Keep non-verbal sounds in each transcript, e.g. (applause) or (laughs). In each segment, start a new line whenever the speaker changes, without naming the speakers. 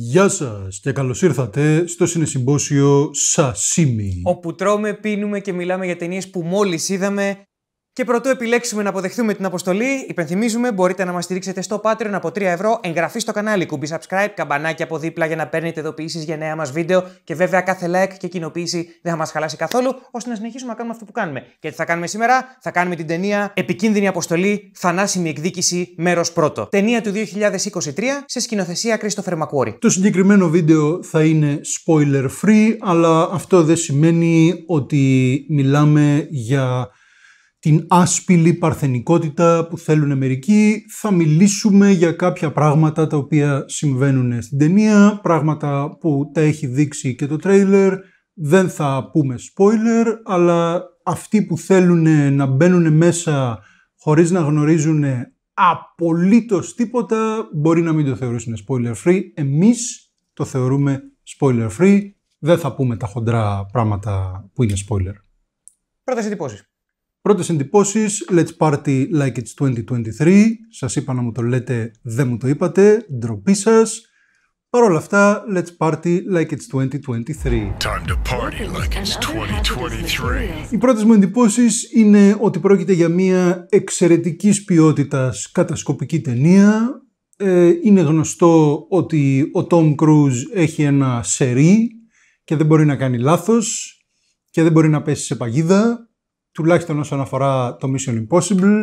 Γεια σας και καλώς ήρθατε στο συνεσυμπόσιο Σασίμι.
Όπου τρώμε, πίνουμε και μιλάμε για ταινίες που μόλις είδαμε και πρωτού επιλέξουμε να αποδεχθούμε την αποστολή, υπενθυμίζουμε μπορείτε να μας στηρίξετε στο Patreon από 3 ευρώ, εγγραφή στο κανάλι, κουμπί subscribe, καμπανάκι από δίπλα για να παίρνετε ειδοποιήσεις για νέα μας βίντεο και βέβαια κάθε like και κοινοποίηση δεν θα μας χαλάσει καθόλου, ώστε να συνεχίσουμε να κάνουμε αυτό που κάνουμε. Και τι θα κάνουμε σήμερα, θα κάνουμε την ταινία Επικίνδυνη Αποστολή, Θανάσιμη Εκδίκηση, μέρος πρώτο. Ταινία του 2023 σε σκηνοθεσία Κρίστοφερ Μακουόρη.
Το συγκεκριμένο βίντεο θα είναι spoiler free, αλλά αυτό δεν σημαίνει ότι μιλάμε για την άσπηλη παρθενικότητα που θέλουν μερικοί. Θα μιλήσουμε για κάποια πράγματα τα οποία συμβαίνουν στην ταινία, πράγματα που τα έχει δείξει και το τρέιλερ. Δεν θα πούμε spoiler, αλλά αυτοί που θέλουν να μπαίνουν μέσα χωρίς να γνωρίζουν απολύτως τίποτα, μπορεί να μην το θεωρήσουν spoiler free. Εμείς το θεωρούμε spoiler free. Δεν θα πούμε τα χοντρά πράγματα που είναι spoiler.
Πρώτες εντυπώσεις.
Πρώτες εντυπωσει, let's party like it's 2023. Σας είπα να μου το λέτε, δεν μου το είπατε, ντροπή σας. Παρ' όλα αυτά, let's party like it's 2023. Time to party like it's 2023. Οι πρώτες μου εντυπωσει είναι ότι πρόκειται για μια εξαιρετικής ποιότητας κατασκοπική ταινία. Ε, είναι γνωστό ότι ο Tom Cruise έχει ένα σερί και δεν μπορεί να κάνει λάθος και δεν μπορεί να πέσει σε παγίδα τουλάχιστον όσον αφορά το Mission Impossible.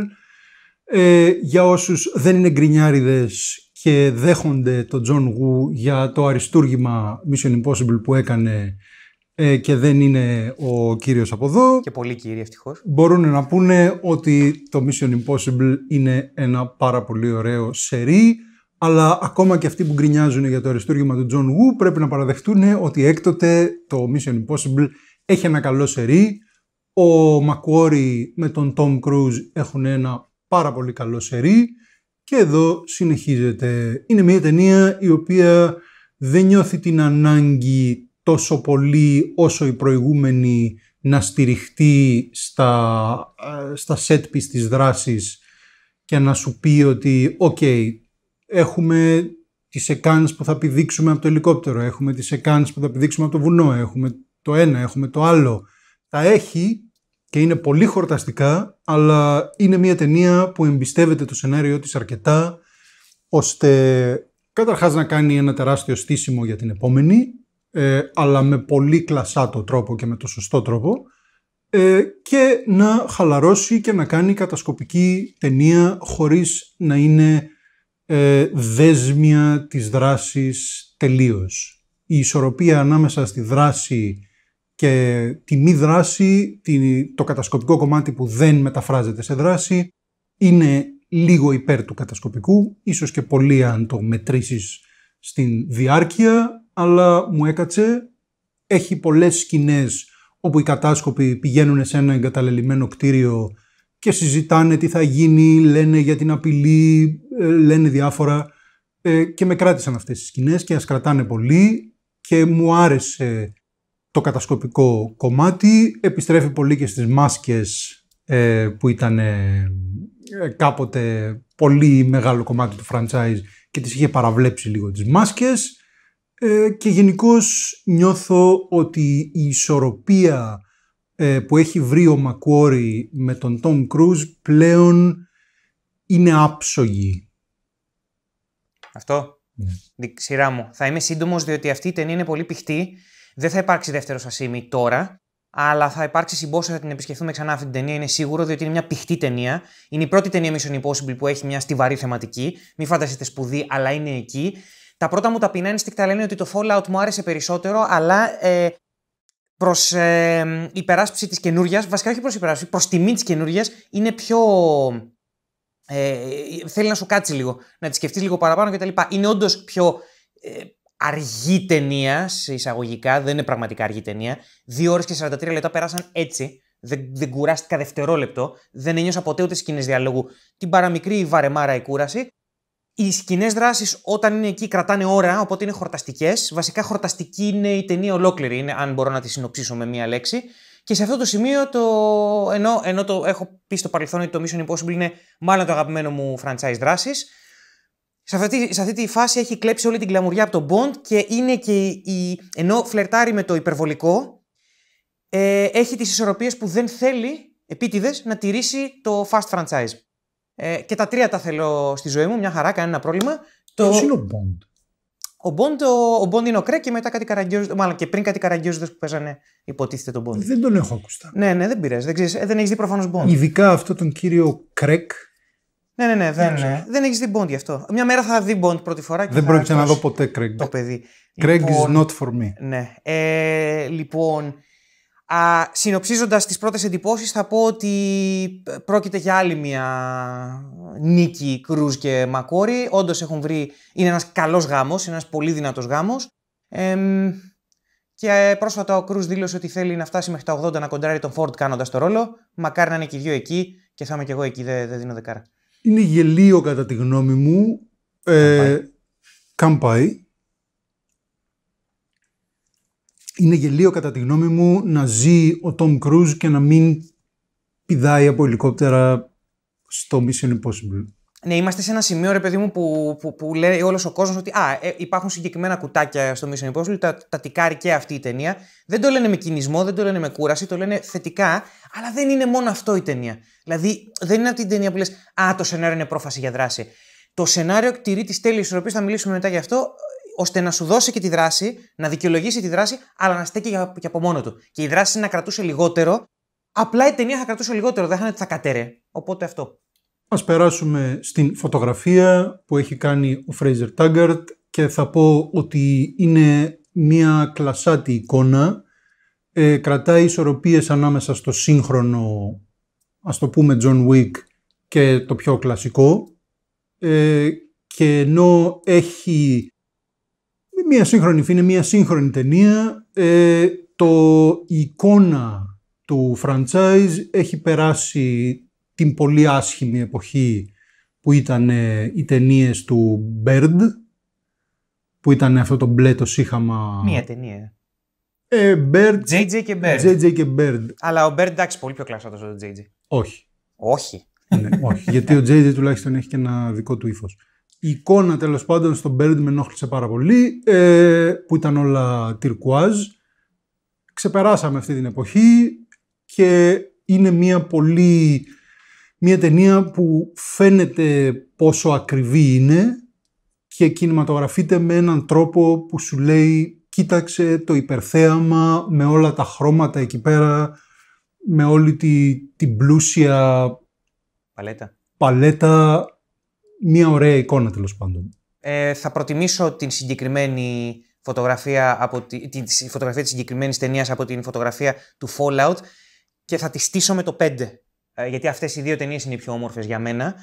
Ε, για όσους δεν είναι γκρινιάριδες και δέχονται τον Τζον Γου για το αριστούργημα Mission Impossible που έκανε ε, και δεν είναι ο κύριος από εδώ. Και πολύ κύριοι ευτυχώς. Μπορούν να πούνε ότι το Mission Impossible είναι ένα πάρα πολύ ωραίο σερί, αλλά ακόμα και αυτοί που γκρινιάζουν για το αριστούργημα του Τζον Γου πρέπει να παραδεχτούν ότι έκτοτε το Mission Impossible έχει ένα καλό σερί, ο Μακουόρι με τον Τόμ Κρούζ έχουν ένα πάρα πολύ καλό σερί και εδώ συνεχίζεται. Είναι μια ταινία η οποία δεν νιώθει την ανάγκη τόσο πολύ όσο η προηγούμενη να στηριχτεί στα, στα set piece της δράσης και να σου πει ότι «ΟΚ, έχουμε τις εκάνες που θα πηδήξουμε από το ελικόπτερο, έχουμε τις εκάνες που θα πηδήξουμε από το βουνό, έχουμε το ένα, έχουμε το άλλο». Τα έχει και είναι πολύ χορταστικά, αλλά είναι μια ταινία που εμπιστεύεται το σενάριό της αρκετά, ώστε καταρχάς να κάνει ένα τεράστιο στήσιμο για την επόμενη, ε, αλλά με πολύ κλασάτο τρόπο και με το σωστό τρόπο, ε, και να χαλαρώσει και να κάνει κατασκοπική ταινία χωρίς να είναι ε, δέσμια της δράσης τελείως. Η ισορροπία ανάμεσα στη δράση και τη μη δράση, το κατασκοπικό κομμάτι που δεν μεταφράζεται σε δράση, είναι λίγο υπέρ του κατασκοπικού, ίσως και πολύ αν το μετρήσεις στην διάρκεια, αλλά μου έκατσε. Έχει πολλές σκηνές όπου οι κατάσκοποι πηγαίνουν σε ένα εγκαταλελειμμένο κτίριο και συζητάνε τι θα γίνει, λένε για την απειλή, ε, λένε διάφορα ε, και με κράτησαν αυτές τις σκηνές και ας κρατάνε πολύ και μου άρεσε το κατασκοπικό κομμάτι. Επιστρέφει πολύ και στις μάσκες ε, που ήταν ε, ε, κάποτε πολύ μεγάλο κομμάτι του franchise και τις είχε παραβλέψει λίγο τις μάσκες. και γενικώς νιώθω ότι η ισορροπία που έχει βρει ο Μακουόρη με τον Τόμ Cruise πλέον είναι άψογη.
Αυτό. Ναι. Σειρά μου. Θα είμαι σύντομος διότι αυτή η ταινία είναι πολύ πηχτή δεν θα υπάρξει δεύτερο σασίμι τώρα, αλλά θα υπάρξει συμπόσιο θα την επισκεφθούμε ξανά αυτή την ταινία. Είναι σίγουρο, διότι είναι μια πηχτή ταινία. Είναι η πρώτη ταινία Mission Impossible που έχει μια στιβαρή θεματική. Μην φανταστείτε σπουδή, αλλά είναι εκεί. Τα πρώτα μου ταπεινά ένστικτα λένε ότι το Fallout μου άρεσε περισσότερο, αλλά ε, προς ε, υπεράσπιση της καινούργια, βασικά όχι προς υπεράσπιση, προς τιμή της καινούργια, είναι πιο. Ε, θέλει να σου κάτσει λίγο, να τη σκεφτείς λίγο παραπάνω κτλ. Είναι όντως πιο ε, αργή ταινία, σε εισαγωγικά, δεν είναι πραγματικά αργή ταινία. Δύο ώρες και 43 λεπτά πέρασαν έτσι. Δεν, δεν κουράστηκα δευτερόλεπτο. Δεν ένιωσα ποτέ ούτε σκηνές διαλόγου. Την παραμικρή βαρεμάρα η κούραση. Οι σκηνές δράσει, όταν είναι εκεί κρατάνε ώρα, οπότε είναι χορταστικές. Βασικά χορταστική είναι η ταινία ολόκληρη, αν μπορώ να τη συνοψίσω με μία λέξη. Και σε αυτό το σημείο, το... Ενώ, ενώ το έχω πει στο παρελθόν ότι το Mission Impossible είναι μάλλον το αγαπημένο μου franchise δράσης, σε αυτή, σε τη φάση έχει κλέψει όλη την κλαμουριά από τον Bond και είναι και η, ενώ φλερτάρει με το υπερβολικό, ε, έχει τις ισορροπίες που δεν θέλει, επίτηδες, να τηρήσει το fast franchise. Ε, και τα τρία τα θέλω στη ζωή μου, μια χαρά, κανένα πρόβλημα. Το... Ποιος είναι ο Bond? Ο Bond, ο, ο Bond είναι ο Κρέκ και μετά κάτι καραγκιόζοντας, μάλλον και πριν κάτι καραγκιόζοντας που παίζανε υποτίθεται τον Bond. Δεν τον έχω ακουστά. Ναι, ναι, δεν πειράζει, δεν, ξέρεις, ε, δεν έχεις δει προφανώς Bond.
Ειδικά αυτό τον κύριο Κρέκ,
ναι, ναι, ναι. Δεν, ναι. δεν έχεις δει Bond γι' αυτό. Μια μέρα θα δει Bond πρώτη φορά και Δεν πρόκειται να δω
ποτέ Craig. Το παιδί. Craig is λοιπόν, not for me.
Ναι. Ε, λοιπόν, α, συνοψίζοντας τις πρώτες εντυπώσεις θα πω ότι πρόκειται για άλλη μια νίκη κρού και Μακόρι. Όντως έχουν βρει, είναι ένας καλός γάμος, ένας πολύ δυνατός γάμος. Ε, και πρόσφατα ο κρού δήλωσε ότι θέλει να φτάσει μέχρι τα 80 να κοντράρει τον Φόρτ κάνοντας το ρόλο. Μακάρι να είναι και οι δύο εκεί και θα είμαι και εγώ εκεί, δεν δίνω δεκάρα.
Είναι γελίο κατά τη γνώμη μου. Ε, Είναι γελίο κατά τη γνώμη μου να ζει ο Τόμ Κρούζ και να μην πηδάει από ελικόπτερα στο Mission Impossible.
Ναι, είμαστε σε ένα σημείο, ρε παιδί μου, που, που, που λέει όλος ο κόσμος ότι α, ε, υπάρχουν συγκεκριμένα κουτάκια στο Mission Impossible, τα, τα τικάρει και αυτή η ταινία. Δεν το λένε με κινησμό, δεν το λένε με κούραση, το λένε θετικά, αλλά δεν είναι μόνο αυτό η ταινία. Δηλαδή, δεν είναι αυτή η ταινία που λες Α, το σενάριο είναι πρόφαση για δράση. Το σενάριο κτηρεί τη τέλεια ισορροπία, θα μιλήσουμε μετά γι' αυτό, ώστε να σου δώσει και τη δράση, να δικαιολογήσει τη δράση, αλλά να στέκει και από μόνο του. Και η δράση να κρατούσε λιγότερο. Απλά η ταινία θα κρατούσε λιγότερο, δεν θα θα κατέρε. Οπότε αυτό.
Ας περάσουμε στην φωτογραφία που έχει κάνει ο Fraser Taggart και θα πω ότι είναι μία κλασάτη εικόνα. Ε, κρατάει ισορροπίες ανάμεσα στο σύγχρονο, ας το πούμε, John Wick και το πιο κλασικό. Ε, και ενώ έχει μία σύγχρονη είναι μία σύγχρονη ταινία, ε, το εικόνα του franchise έχει περάσει την πολύ άσχημη εποχή που ήταν ε, οι ταινίες του Bird, που ήταν αυτό το μπλε το σύχαμα. Μία ταινία. Ε, Bird. JJ και Bird. JJ και Bird.
Αλλά ο Bird εντάξει, πολύ πιο από το
JJ. Όχι. Όχι. Ναι, όχι. Γιατί ο JJ τουλάχιστον έχει και ένα δικό του ύφος. Η εικόνα τέλος πάντων στον Bird με ενόχλησε πάρα πολύ, ε, που ήταν όλα τυρκουάζ. Ξεπεράσαμε αυτή την εποχή και είναι μια πολύ μια ταινία που φαίνεται πόσο ακριβή είναι και κινηματογραφείται με έναν τρόπο που σου λέει κοίταξε το υπερθέαμα με όλα τα χρώματα εκεί πέρα, με όλη τη, την πλούσια παλέτα. μια ωραία εικόνα τέλος πάντων.
Ε, θα προτιμήσω την συγκεκριμένη φωτογραφία, από τη, τη, τη φωτογραφία της συγκεκριμένης ταινίας από την φωτογραφία του Fallout και θα τη στήσω με το 5 ε, γιατί αυτές οι δύο ταινίες είναι οι πιο όμορφες για μένα.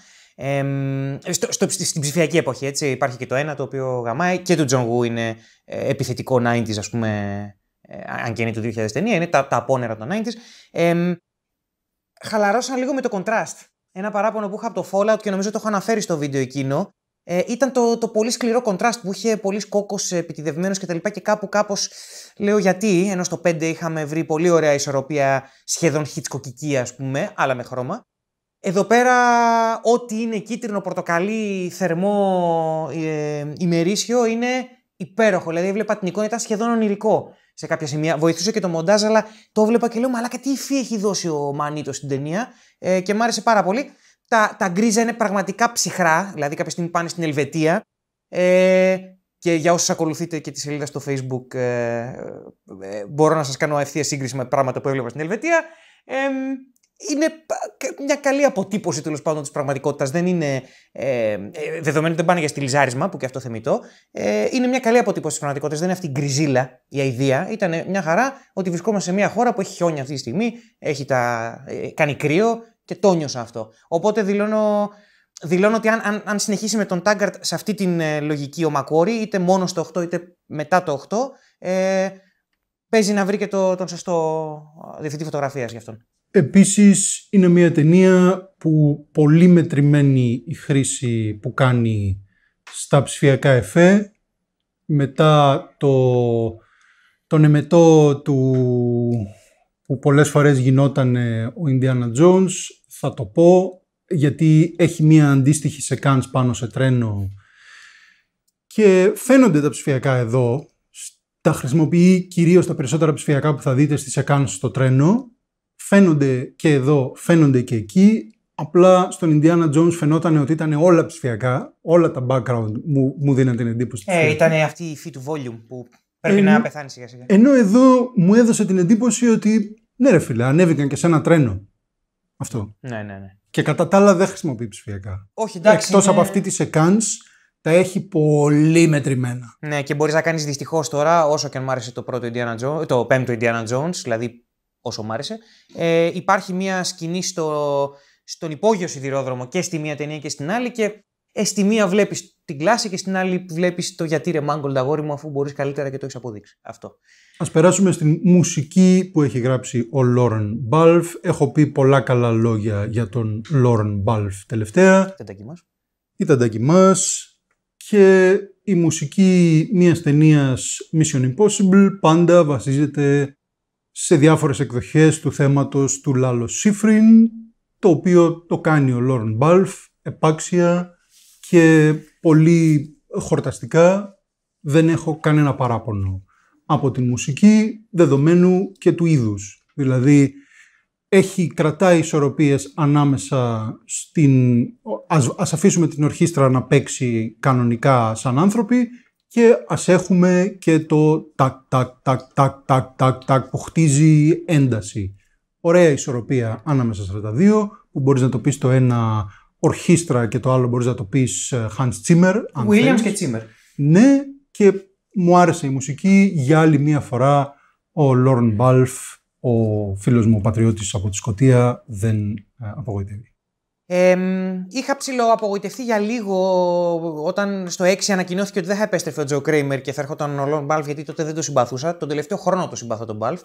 στο, στο, στην ψηφιακή εποχή, έτσι, υπάρχει και το ένα το οποίο γαμάει και του Τζον Γου είναι ε, επιθετικό 90s, ας πούμε, ε, αν και είναι το 2000 ταινία, είναι τα, τα απόνερα των 90s. Ε, χαλαρώσαν λίγο με το contrast. Ένα παράπονο που είχα από το Fallout και νομίζω το έχω αναφέρει στο βίντεο εκείνο, ε, ήταν το, το πολύ σκληρό κοντράστ που είχε πολύ κόκο ε, επιτιδευμένος κτλ. Και, και κάπου κάπως λέω γιατί, ενώ στο 5 είχαμε βρει πολύ ωραία ισορροπία, σχεδόν χιτσκοκική ας πούμε, αλλά με χρώμα. Εδώ πέρα, ό,τι είναι κίτρινο, πορτοκαλί, θερμό, ε, ημερήσιο είναι υπέροχο. Δηλαδή, βλέπα την εικόνα, ήταν σχεδόν ονειρικό σε κάποια σημεία. Βοηθούσε και το μοντάζ, αλλά το βλέπα και λέω: Μαλάκα, τι υφή έχει δώσει ο Μανίτο στην ταινία. Ε, και μ' άρεσε πάρα πολύ. Τα, τα γκρίζα είναι πραγματικά ψυχρά, δηλαδή κάποια στιγμή πάνε στην Ελβετία. Ε, και για όσους ακολουθείτε και τη σελίδα στο facebook, ε, ε μπορώ να σας κάνω ευθεία σύγκριση με πράγματα που έβλεπα στην Ελβετία. Ε, είναι μια καλή αποτύπωση τέλος πάντων της πραγματικότητας. Δεν είναι. Ε, ε δεδομένου δεν πάνε για στυλιζάρισμα, που και αυτό θεμητό. Ε, είναι μια καλή αποτύπωση της πραγματικότητας. Δεν είναι αυτή η γκριζίλα η ιδέα. Ήταν μια χαρά ότι βρισκόμαστε σε μια χώρα που έχει χιόνια αυτή τη στιγμή, έχει τα, ε, κάνει κρύο, και το νιώσα αυτό. Οπότε δηλώνω, δηλώνω ότι αν, αν, αν συνεχίσει με τον Τάγκαρτ σε αυτή την ε, λογική ο Μακόρη, είτε μόνο στο 8 είτε μετά το 8, ε, παίζει να βρει και το, τον σωστό ε, διευθυντή φωτογραφίας για αυτόν.
Επίσης είναι μια ταινία που πολύ μετρημένη η χρήση που κάνει στα ψηφιακά εφέ μετά το, τον εμετό του που πολλές φορές γινόταν ο Indiana Jones, θα το πω, γιατί έχει μία αντίστοιχη σε κάνς πάνω σε τρένο και φαίνονται τα ψηφιακά εδώ, τα χρησιμοποιεί κυρίως τα περισσότερα ψηφιακά που θα δείτε στις σεκάνς στο τρένο, φαίνονται και εδώ, φαίνονται και εκεί, απλά στον Indiana Jones φαινόταν ότι ήταν όλα ψηφιακά, όλα τα background μου, δίναν την εντύπωση. Ε, ήταν
αυτή η φύ του volume που Πρέπει να πεθάνεις σιγά σιγά. Ενώ
εδώ μου έδωσε την εντύπωση ότι ναι, ρε φίλε, ανέβηκαν και σε ένα τρένο. Αυτό. Ναι, ναι, ναι. Και κατά τα άλλα δεν χρησιμοποιεί ψηφιακά. Όχι, εντάξει. Εκτός είναι... από αυτή της σεκάνς τα έχει πολύ μετρημένα.
Ναι, και μπορείς να κάνεις δυστυχώς τώρα, όσο και αν μ' άρεσε το, πρώτο Indiana Jones, το πέμπτο Indiana Jones, δηλαδή όσο μ' άρεσε, ε, υπάρχει μια σκηνή στο, στον υπόγειο σιδηρόδρομο και στη μία ταινία και στην άλλη και ε, στη μία βλέπεις την κλάση και στην άλλη βλέπεις το γιατί ρε Μάγκολντ αγόρι μου, αφού μπορείς καλύτερα και το έχεις αποδείξει. Αυτό.
Ας περάσουμε στην μουσική που έχει γράψει ο Λόρεν Μπάλφ. Έχω πει πολλά καλά λόγια για τον Λόρεν Μπάλφ τελευταία. Ταντάκι μα. Ήταν τα Και η μουσική μιας ταινίας Mission Impossible πάντα βασίζεται σε διάφορες εκδοχές του θέματος του Λάλο Σίφριν, το οποίο το κάνει ο Λόρεν Μπάλφ επάξια και πολύ χορταστικά, δεν έχω κανένα παράπονο από τη μουσική, δεδομένου και του είδους. Δηλαδή, έχει κρατάει ισορροπίες ανάμεσα στην... Ας, ας αφήσουμε την ορχήστρα να παίξει κανονικά σαν άνθρωποι και ας έχουμε και το τακ, τακ, τακ, τακ, τακ, τακ, τακ που χτίζει ένταση. Ωραία ισορροπία ανάμεσα σε αυτά δύο, που μπορείς να το πεις το ένα ορχήστρα και το άλλο μπορείς να το πεις ε, Hans Zimmer. Williams και Zimmer. Ναι και μου άρεσε η μουσική για άλλη μία φορά ο Λόρν Μπάλφ, ο φίλος μου ο πατριώτης από τη Σκωτία δεν ε, απογοητεύει.
είχα ψηλό απογοητευτεί για λίγο όταν στο 6 ανακοινώθηκε ότι δεν θα επέστρεφε ο Τζο Κρέιμερ και θα έρχονταν ο Λόρν Μπάλφ γιατί τότε δεν το συμπαθούσα. Τον τελευταίο χρόνο το συμπαθώ τον Μπάλφ.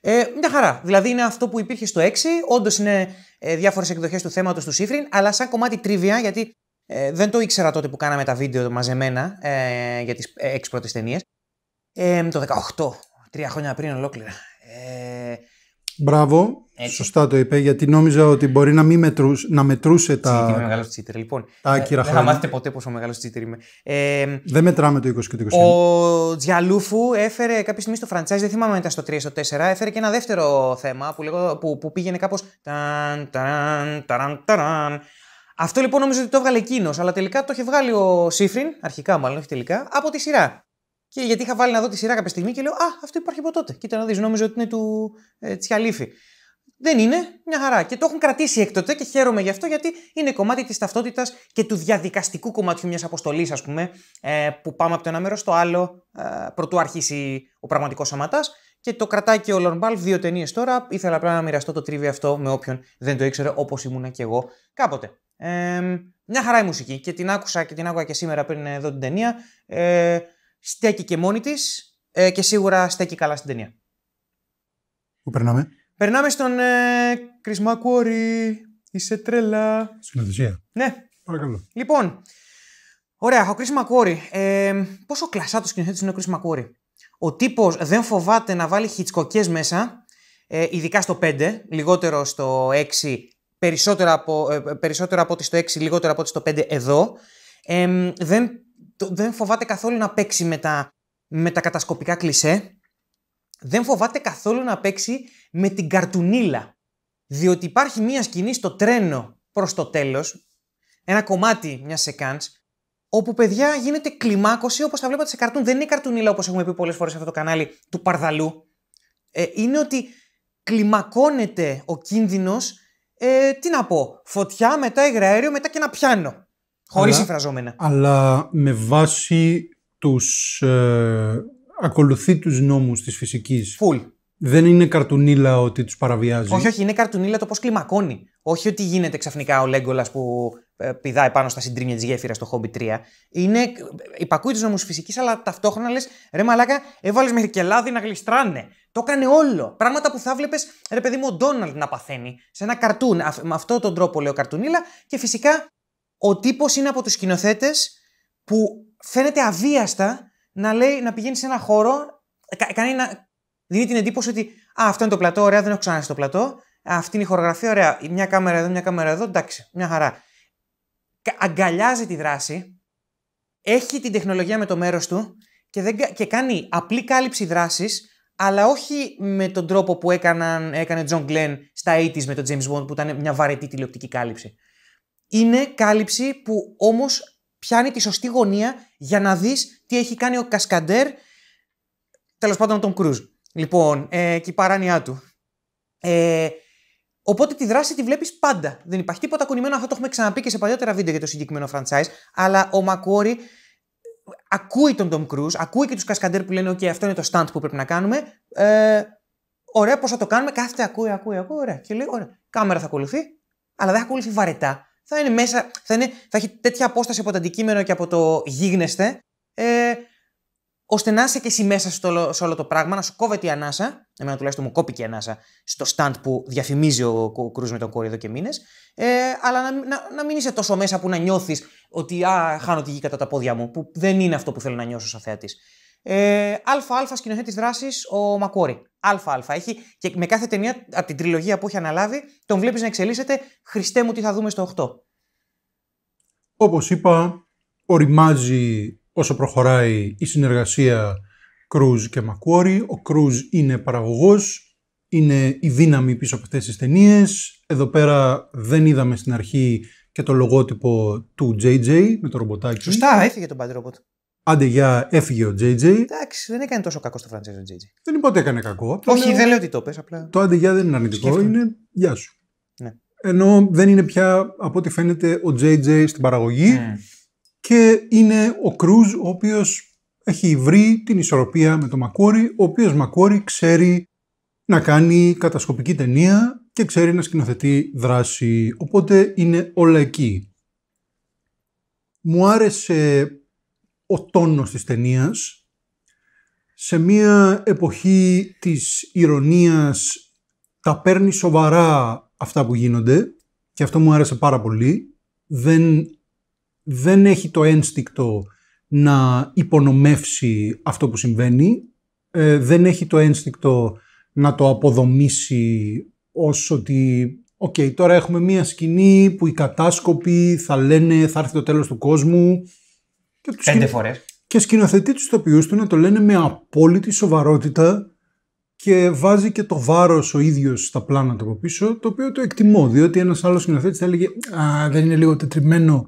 Ε, μια χαρά. Δηλαδή είναι αυτό που υπήρχε στο 6. Όντως είναι ε, διάφορες εκδοχές του θέματος του Σίφριν, αλλά σαν κομμάτι τρίβια, γιατί ε, δεν το ήξερα τότε που κάναμε τα βίντεο μαζεμένα ε, για τις 6 πρώτες ταινίες. Ε, το 18, τρία χρόνια πριν ολόκληρα. Ε,
Μπράβο, έτσι. Σωστά το είπε, γιατί νόμιζα ότι μπορεί να μην μετρούσε, να μετρούσε τα. Τσίτερ, είμαι μεγάλος
τσίτερ, λοιπόν. Τα ε, Δεν θα μάθετε ποτέ πόσο μεγάλος τσίτερ είμαι. Ε, δεν
μετράμε το 20 και το 21.
Ο Τζιαλούφου έφερε κάποια στιγμή στο franchise, δεν θυμάμαι αν ήταν στο 3 ή στο 4, έφερε και ένα δεύτερο θέμα που, λέγω, που, που πήγαινε κάπως. Αυτό λοιπόν νόμιζα ότι το έβγαλε εκείνος, αλλά τελικά το είχε βγάλει ο Σίφριν, αρχικά μάλλον, όχι τελικά, από τη σειρά. Και γιατί είχα βάλει να δω τη σειρά κάποια στιγμή και λέω Α, αυτό υπάρχει από τότε. Κοίτα να δεις, νόμιζα ότι είναι του ε, Δεν είναι, μια χαρά. Και το έχουν κρατήσει έκτοτε και χαίρομαι γι' αυτό γιατί είναι κομμάτι της ταυτότητας και του διαδικαστικού κομματιού μιας αποστολής, ας πούμε, ε, που πάμε από το ένα μέρος στο άλλο, ε, προτού αρχίσει ο πραγματικός σαματάς. Και το κρατάει και ο Λορμπάλ δύο ταινίες τώρα. Ήθελα απλά να μοιραστώ το τρίβι αυτό με όποιον δεν το ήξερε, όπως ήμουνα κι εγώ κάποτε. Ε, μια χαρά η μουσική και την άκουσα και την άκουγα και σήμερα πριν εδώ την ταινία. Ε, στέκει και μόνη της ε, και σίγουρα στέκει καλά στην ταινία. Πού περνάμε? Περνάμε στον ε, McQuarrie. Είσαι τρελά.
Συνοδοσία.
Ναι. Παρακαλώ. Λοιπόν, ωραία, ο Chris McQuarrie. Ε, πόσο κλασάτο σκηνοθέτη είναι ο Chris McQuarrie. Ο τύπος δεν φοβάται να βάλει χιτσκοκές μέσα, ε, ειδικά στο 5, λιγότερο στο 6, περισσότερο από, ε, περισσότερο από ότι στο 6, λιγότερο από ότι στο 5 εδώ. Ε, δεν δεν φοβάται καθόλου να παίξει με τα, κατασκοπικά κλισέ. Δεν φοβάται καθόλου να παίξει με την καρτουνίλα. Διότι υπάρχει μία σκηνή στο τρένο προς το τέλος, ένα κομμάτι μιας σεκάντς, όπου παιδιά γίνεται κλιμάκωση όπως τα βλέπατε σε καρτούν. Δεν είναι καρτουνίλα όπως έχουμε πει πολλές φορές σε αυτό το κανάλι του Παρδαλού. Ε, είναι ότι κλιμακώνεται ο κίνδυνος, ε, τι να πω, φωτιά, μετά υγραέριο, μετά και ένα πιάνο. Χωρί συμφραζόμενα.
Αλλά με βάση τους. Ε, ακολουθεί τους νόμους της φυσικής. Φουλ. Δεν είναι καρτουνίλα ότι τους παραβιάζει. Όχι, όχι,
είναι καρτουνίλα το πώς κλιμακώνει. Όχι ότι γίνεται ξαφνικά ο Λέγκολας που ε, πηδάει πάνω στα συντρίμια της γέφυρας στο Χόμπι 3. Είναι υπακούει τους νόμους φυσικής, αλλά ταυτόχρονα λες ρε Μαλάκα, έβαλες μέχρι και να γλιστράνε. Το έκανε όλο. Πράγματα που θα βλέπεις ρε παιδί μου ο Ντόναλτ να παθαίνει σε ένα καρτούν. Με αυτόν τον τρόπο λέω καρτουνίλα και φυσικά ο τύπος είναι από τους σκηνοθέτες που φαίνεται αβίαστα να, λέει, να πηγαίνει σε ένα χώρο, κάνει να δίνει την εντύπωση ότι «Α, αυτό είναι το πλατό, ωραία, δεν έχω ξανά στο πλατό, αυτή είναι η χορογραφία, ωραία, μια κάμερα εδώ, μια κάμερα εδώ, εντάξει, μια χαρά». Αγκαλιάζει τη δράση, έχει την τεχνολογία με το μέρος του και, δεν, και κάνει απλή κάλυψη δράσης, αλλά όχι με τον τρόπο που έκαναν, έκανε John Γκλέν στα 80 με τον James Bond, που ήταν μια βαρετή τηλεοπτική κάλυψη είναι κάλυψη που όμως πιάνει τη σωστή γωνία για να δεις τι έχει κάνει ο Κασκαντέρ, τέλος πάντων τον Κρούζ. Λοιπόν, ε, και η παράνοιά του. Ε, οπότε τη δράση τη βλέπεις πάντα. Δεν υπάρχει τίποτα κουνημένο, αυτό το έχουμε ξαναπεί και σε παλιότερα βίντεο για το συγκεκριμένο franchise, αλλά ο Μακόρι ακούει τον τον Κρούζ, ακούει και τους Κασκαντέρ που λένε «ΟΚ, αυτό είναι το stunt που πρέπει να κάνουμε». Ε, ωραία, πώς θα το κάνουμε, κάθεται, ακούει, ακούει, ακούει, ωραία. Και λέει, ωραία, κάμερα θα ακολουθεί, αλλά δεν θα ακολουθεί βαρετά θα είναι μέσα, θα, είναι, θα έχει τέτοια απόσταση από το αντικείμενο και από το γίγνεσθε, ε, ώστε να είσαι και εσύ μέσα στο, σε όλο το πράγμα, να σου κόβεται η ανάσα. Εμένα τουλάχιστον μου κόπηκε η ανάσα στο stand που διαφημίζει ο Κρούζ με τον κόρη εδώ και μήνες. Ε, αλλά να, να, μην είσαι τόσο μέσα που να νιώθεις ότι α, χάνω τη γη κατά τα πόδια μου, που δεν είναι αυτό που θέλω να νιώσω σαν θεατής. Ε, αλφα-αλφα σκηνοθέτης δράσης ο μακουορι αλφα Αλφα-αλφα. Έχει και με κάθε ταινία από την τριλογία που έχει αναλάβει, τον βλέπεις να εξελίσσεται. Χριστέ μου, τι θα δούμε στο 8.
Όπως είπα, οριμάζει όσο προχωράει η συνεργασία Κρούζ και Μακουόρι Ο Κρούζ είναι παραγωγός, είναι η δύναμη πίσω από αυτές τις ταινίες. Εδώ πέρα δεν είδαμε στην αρχή και το λογότυπο του JJ με το ρομποτάκι. Σωστά, έφυγε τον Bad Άντε για έφυγε ο JJ.
Εντάξει, δεν έκανε τόσο κακό στο franchise ο JJ.
Δεν είπα ότι έκανε κακό. Όχι, λέω... δεν λέω ότι το πες, απλά. Το άντε για δεν είναι αρνητικό, είναι γεια σου. Ναι. Ενώ δεν είναι πια από ό,τι φαίνεται ο JJ στην παραγωγή mm. και είναι ο Κρούζ ο οποίος έχει βρει την ισορροπία με τον Μακόρι, ο οποίος Μακόρι ξέρει να κάνει κατασκοπική ταινία και ξέρει να σκηνοθετεί δράση, οπότε είναι όλα εκεί. Μου άρεσε ο τόνος της ταινίας σε μια εποχή της ηρωνίας τα παίρνει σοβαρά αυτά που γίνονται και αυτό μου άρεσε πάρα πολύ. Δεν, δεν έχει το ένστικτο να υπονομεύσει αυτό που συμβαίνει. Ε, δεν έχει το ένστικτο να το αποδομήσει ως ότι «Οκ, okay, τώρα έχουμε μία σκηνή που οι κατάσκοποι θα λένε θα έρθει το τέλος του κόσμου
και τους Πέντε φορέ.
σκηνοθετεί τους τοπιούς του να το λένε με απόλυτη σοβαρότητα και βάζει και το βάρος ο ίδιος στα πλάνα του από πίσω, το οποίο το εκτιμώ, διότι ένας άλλος σκηνοθέτης θα έλεγε Α, δεν είναι λίγο τετριμένο.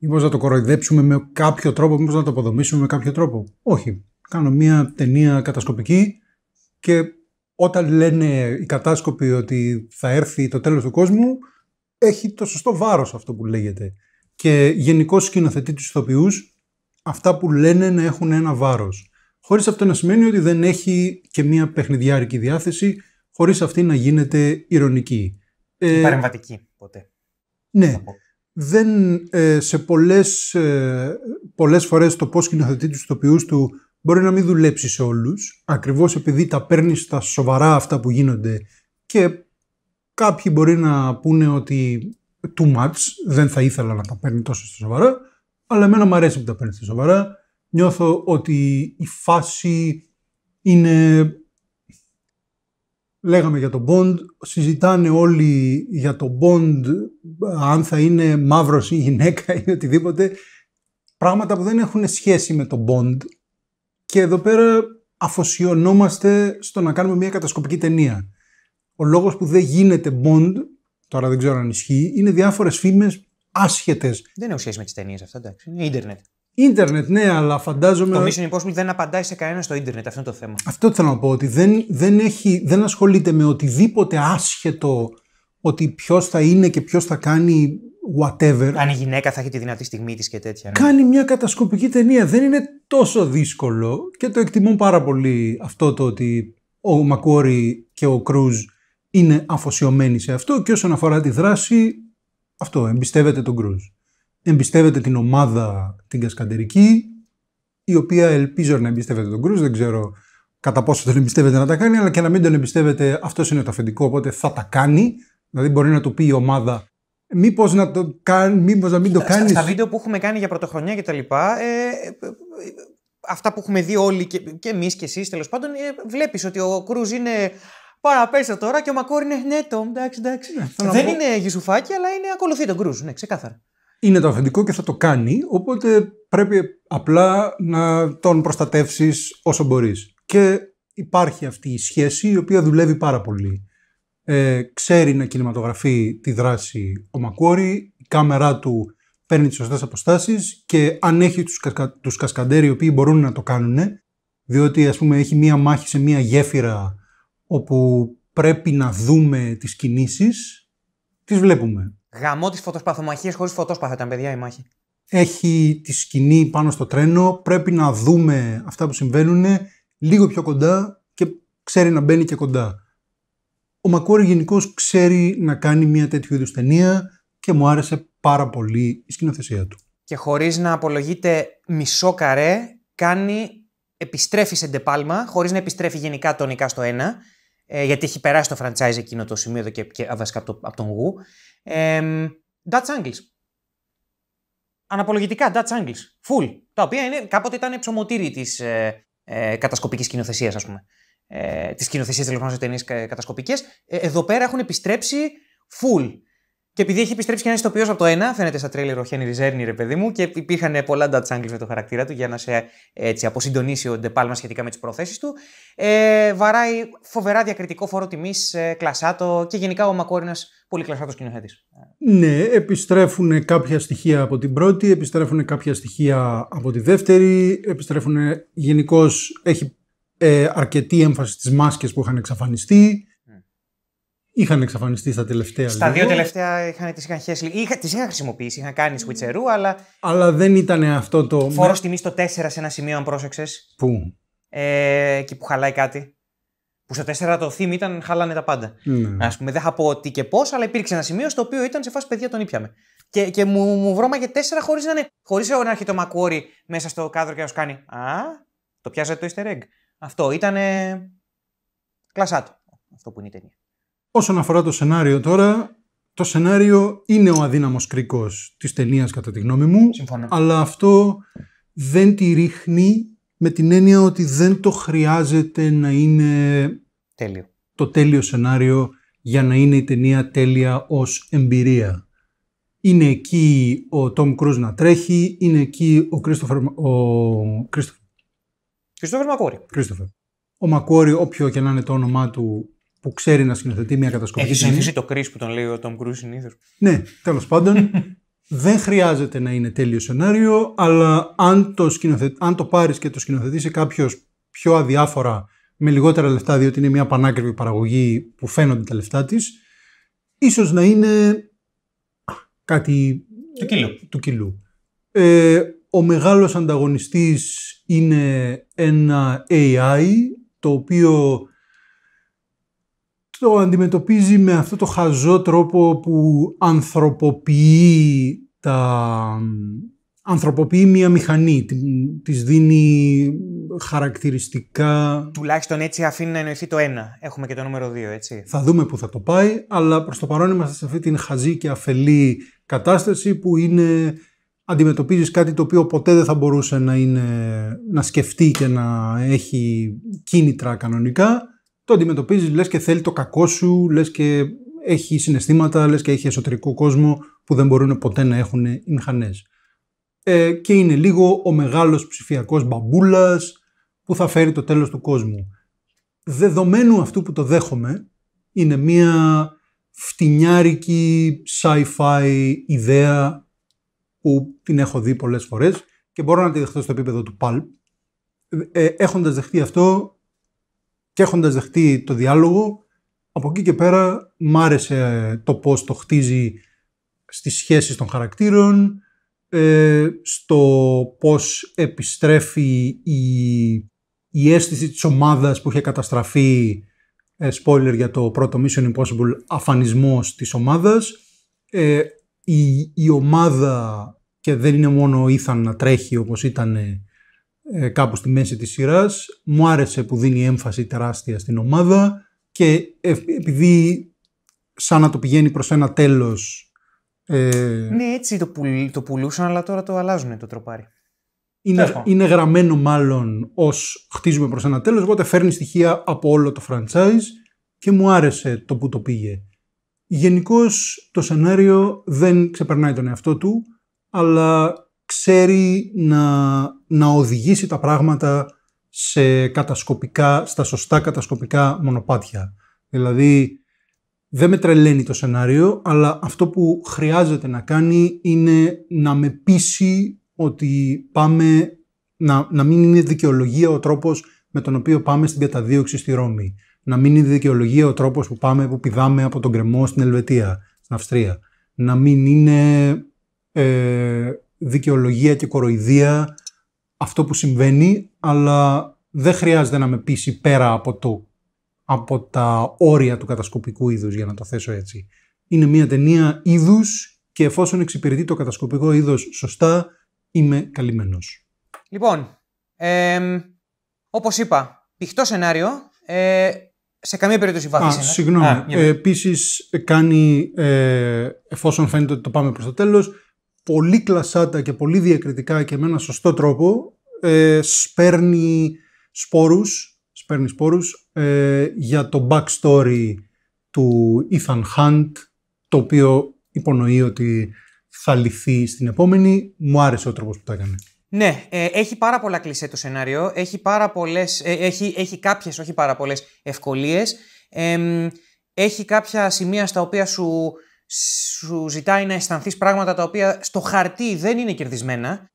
Μήπως να το κοροϊδέψουμε με κάποιο τρόπο, μήπως να το αποδομήσουμε με κάποιο τρόπο. Όχι. Κάνω μια ταινία κατασκοπική και όταν λένε οι κατάσκοποι ότι θα έρθει το τέλος του κόσμου, έχει το σωστό βάρος αυτό που λέγεται. Και γενικώς σκηνοθετεί τους ηθοποιούς αυτά που λένε να έχουν ένα βάρος. Χωρίς αυτό να σημαίνει ότι δεν έχει και μια παιχνιδιάρικη διάθεση, χωρίς αυτή να γίνεται ηρωνική. Ε, παρεμβατική ποτέ. Ναι. Δεν, ε, σε πολλές, ε, πολλές φορές το πώς σκηνοθετεί τους τοπιούς του μπορεί να μην δουλέψει σε όλους, ακριβώς επειδή τα παίρνεις στα σοβαρά αυτά που γίνονται και κάποιοι μπορεί να πούνε ότι too much, δεν θα ήθελα να τα παίρνει τόσο στα σοβαρά αλλά εμένα μου αρέσει που τα παίρνεις σοβαρά. Νιώθω ότι η φάση είναι... Λέγαμε για τον Bond, συζητάνε όλοι για τον Bond, αν θα είναι μαύρος ή γυναίκα ή οτιδήποτε. Πράγματα που δεν έχουν σχέση με τον Bond. Και εδώ πέρα αφοσιωνόμαστε στο να κάνουμε μια κατασκοπική ταινία. Ο λόγος που δεν γίνεται Bond, τώρα δεν ξέρω αν ισχύει, είναι διάφορες φήμες άσχετες.
Δεν είναι με τις ταινίες αυτά, εντάξει. Είναι ίντερνετ. Ίντερνετ, ναι, αλλά φαντάζομαι. Το Mission Impossible δεν απαντάει σε κανένα στο ίντερνετ, αυτό είναι το θέμα.
Αυτό θέλω να πω, ότι δεν, δεν, έχει, δεν ασχολείται με οτιδήποτε άσχετο ότι ποιος θα είναι και ποιος θα κάνει whatever. Αν
η γυναίκα θα έχει τη δυνατή στιγμή της και τέτοια.
Ναι. Κάνει μια κατασκοπική ταινία. Δεν είναι τόσο δύσκολο και το εκτιμώ πάρα πολύ αυτό το ότι ο Μακουόρι και ο Κρούζ είναι αφοσιωμένοι σε αυτό και όσον αφορά τη δράση αυτό, εμπιστεύεται τον Κρούζ. Εμπιστεύεται την ομάδα την κασκαντερική, η οποία ελπίζω να εμπιστεύεται τον Κρούζ. Δεν ξέρω κατά πόσο τον εμπιστεύεται να τα κάνει, αλλά και να μην τον εμπιστεύεται αυτός είναι το αφεντικό, οπότε θα τα κάνει. Δηλαδή μπορεί να του πει η ομάδα Μήπως να, το κάνει μήπως να μην το κάνεις. Στα
βίντεο που έχουμε κάνει για πρωτοχρονιά και τα λοιπά, ε, ε, ε, αυτά που έχουμε δει όλοι και, και εμείς και εσείς τέλος πάντων, βλέπεις ότι ο Κρούζ είναι Παραπέσα τώρα και ο Μακούρι είναι ναι, Τόμ, εντάξει, εντάξει. Ναι, Δεν είναι γησουφάκι, αλλά είναι ακολουθεί τον Κρούζ, ναι, ξεκάθαρα.
Είναι το αφεντικό και θα το κάνει, οπότε πρέπει απλά να τον προστατεύσεις όσο μπορείς. Και υπάρχει αυτή η σχέση η οποία δουλεύει πάρα πολύ. Ε, ξέρει να κινηματογραφεί τη δράση ο Μακόρι, η κάμερά του παίρνει τις σωστές αποστάσεις και αν έχει τους κασκα... τους κασκαντέρ οι οποίοι μπορούν να το κάνουν, διότι ας πούμε έχει μία μάχη σε μία γέφυρα όπου πρέπει να δούμε τις κινήσεις, τις βλέπουμε.
Γαμό της φωτοσπαθομαχίες χωρίς φωτόσπαθο ήταν παιδιά η μάχη.
Έχει τη σκηνή πάνω στο τρένο, πρέπει να δούμε αυτά που συμβαίνουν λίγο πιο κοντά και ξέρει να μπαίνει και κοντά. Ο Μακόρη γενικώς ξέρει να κάνει μια τέτοιου είδους ταινία και μου άρεσε πάρα πολύ η σκηνοθεσία του.
Και χωρίς να απολογείται μισό καρέ, κάνει, επιστρέφει σε ντεπάλμα, χωρίς να επιστρέφει γενικά τονικά στο ένα ε, γιατί έχει περάσει το franchise εκείνο το σημείο εδώ και, βασικά από, τον Γου. Ε, Dutch Angles. Αναπολογητικά Dutch Angles. Full. Τα οποία είναι, κάποτε ήταν ψωμοτήρι της ε, ε, κατασκοπικής κοινοθεσία, ας πούμε. Ε, της κοινοθεσία τη πάντων ταινίε κατασκοπικές. Ε, εδώ πέρα έχουν επιστρέψει full. Και επειδή έχει επιστρέψει και ένας ηθοποιός από το ένα, φαίνεται στα τρέλερ ο Χένρι Ζέρνι, ρε παιδί μου, και υπήρχαν πολλά Dutch Angles με το χαρακτήρα του για να σε έτσι, αποσυντονίσει ο Ντεπάλμα σχετικά με τις προθέσεις του. Ε, βαράει φοβερά διακριτικό φόρο τιμής, ε, κλασάτο και γενικά ο ένα πολύ κλασάτος σκηνοθέτης.
Ναι, επιστρέφουν κάποια στοιχεία από την πρώτη, επιστρέφουν κάποια στοιχεία από τη δεύτερη, επιστρέφουν γενικώς. Έχει ε, αρκετή έμφαση στις μάσκες που είχαν εξαφανιστεί είχαν εξαφανιστεί στα τελευταία. Στα λίγο. δύο
τελευταία είχαν, τις είχαν χέσει. Είχα, τις είχα χρησιμοποιήσει, είχαν κάνει switcheroo, αλλά...
Αλλά δεν ήταν αυτό το... Φόρο
τιμή στο 4 σε ένα σημείο, αν πρόσεξες. Ε, που χαλάει κάτι. Που στο 4 το theme ήταν χαλάνε τα πάντα. Ναι. Ας πούμε, δεν θα πω τι και πώς, αλλά υπήρξε ένα σημείο στο οποίο ήταν σε φάση παιδιά τον ήπιαμε. Και, και μου, μου βρώμαγε 4 χωρίς να, είναι, χωρίς να έρχεται το μακόρι μέσα στο κάδρο και να σου κάνει Α, το πιάζε το easter egg. Αυτό ήταν. Κλασάτο. Αυτό που είναι η ταινία.
Όσον αφορά το σενάριο τώρα, το σενάριο είναι ο αδύναμος κρίκος της ταινίας κατά τη γνώμη μου. Συμφωνώ. Αλλά αυτό δεν τη ρίχνει με την έννοια ότι δεν το χρειάζεται να είναι τέλειο. το τέλειο σενάριο για να είναι η ταινία τέλεια ως εμπειρία. Είναι εκεί ο Τόμ Κρούζ να τρέχει, είναι εκεί ο Κρίστοφερ... Ο... Κρίστοφερ Μακόρι. Ο Μακόρι, όποιο και να είναι το όνομά του, που ξέρει να σκηνοθετεί μια κατασκοπική. Έχει συνηθίσει
το Chris που τον λέει ο Tom Cruise συνήθως.
Ναι, τέλος πάντων. (laughs) δεν χρειάζεται να είναι τέλειο σενάριο, αλλά αν το, σκηνοθε... αν το πάρεις και το σκηνοθετήσει κάποιος πιο αδιάφορα με λιγότερα λεφτά, διότι είναι μια πανάκριβη παραγωγή που φαίνονται τα λεφτά της, ίσως να είναι κάτι του κιλού. Του κιλού. Ε, ο μεγάλος ανταγωνιστής είναι ένα AI το οποίο το αντιμετωπίζει με αυτό το χαζό τρόπο που ανθρωποποιεί τα... Ανθρωποποιεί μία μηχανή, της δίνει χαρακτηριστικά... Τουλάχιστον έτσι αφήνει να εννοηθεί
το ένα. Έχουμε και το νούμερο δύο, έτσι. Θα
δούμε πού θα το πάει, αλλά προς το παρόν είμαστε σε αυτή την χαζή και αφελή κατάσταση που είναι... Αντιμετωπίζεις κάτι το οποίο ποτέ δεν θα μπορούσε να, είναι, να σκεφτεί και να έχει κίνητρα κανονικά το αντιμετωπίζεις λες και θέλει το κακό σου, λες και έχει συναισθήματα, λες και έχει εσωτερικό κόσμο που δεν μπορούν ποτέ να έχουν οι μηχανέ. Ε, και είναι λίγο ο μεγάλος ψηφιακός μπαμπούλας που θα φέρει το τέλος του κόσμου. Δεδομένου αυτού που το δέχομαι, είναι μία φτηνιάρικη sci-fi ιδέα που την έχω δει πολλές φορές και μπορώ να τη δεχτώ στο επίπεδο του Pulp. Ε, έχοντας δεχτεί αυτό, και έχοντας δεχτεί το διάλογο, από εκεί και πέρα μ' άρεσε το πώς το χτίζει στις σχέσεις των χαρακτήρων, ε, στο πώς επιστρέφει η, η αίσθηση της ομάδας που είχε καταστραφεί, ε, spoiler για το πρώτο Mission Impossible, αφανισμός της ομάδας, ε, η, η ομάδα και δεν είναι μόνο ήθαν να τρέχει όπως ήταν ε, κάπου στη μέση της σειράς. Μου άρεσε που δίνει έμφαση τεράστια στην ομάδα και ε, επειδή σαν να το πηγαίνει προς ένα τέλος... Ε... Ναι,
έτσι το, πουλ, το πουλούσαν, αλλά τώρα το αλλάζουν το τροπάρι.
Είναι, είναι γραμμένο μάλλον ως χτίζουμε προς ένα τέλος, οπότε φέρνει στοιχεία από όλο το franchise και μου άρεσε το που το πήγε. Γενικώς το σενάριο δεν ξεπερνάει τον εαυτό του, αλλά ξέρει να, να οδηγήσει τα πράγματα σε κατασκοπικά, στα σωστά κατασκοπικά μονοπάτια. Δηλαδή, δεν με τρελαίνει το σενάριο, αλλά αυτό που χρειάζεται να κάνει είναι να με πείσει ότι πάμε, να, να μην είναι δικαιολογία ο τρόπος με τον οποίο πάμε στην καταδίωξη στη Ρώμη. Να μην είναι δικαιολογία ο τρόπος που πάμε, που πηδάμε από τον κρεμό στην Ελβετία, στην Αυστρία. Να μην είναι ε, δικαιολογία και κοροϊδία αυτό που συμβαίνει, αλλά δεν χρειάζεται να με πείσει πέρα από, το, από τα όρια του κατασκοπικού είδους, για να το θέσω έτσι. Είναι μια ταινία είδους και εφόσον εξυπηρετεί το κατασκοπικό είδος σωστά, είμαι καλυμμένος.
Λοιπόν, ε, όπως είπα, πηχτό σενάριο, ε, σε καμία περίπτωση βάθη. συγγνώμη. ε,
επίσης κάνει, ε, εφόσον φαίνεται ότι το πάμε προς το τέλος, πολύ κλασάτα και πολύ διακριτικά και με ένα σωστό τρόπο ε, σπέρνει σπόρους, σπέρνει σπόρους ε, για το backstory του Ethan Hunt, το οποίο υπονοεί ότι θα λυθεί στην επόμενη. Μου άρεσε ο τρόπος που τα έκανε.
Ναι, ε, έχει πάρα πολλά κλισέ το σενάριο, έχει, πάρα πολλές, ε, έχει, έχει κάποιες, όχι πάρα πολλές, ευκολίες. έχει κάποια σημεία στα οποία σου σου ζητάει να αισθανθείς πράγματα τα οποία στο χαρτί δεν είναι κερδισμένα.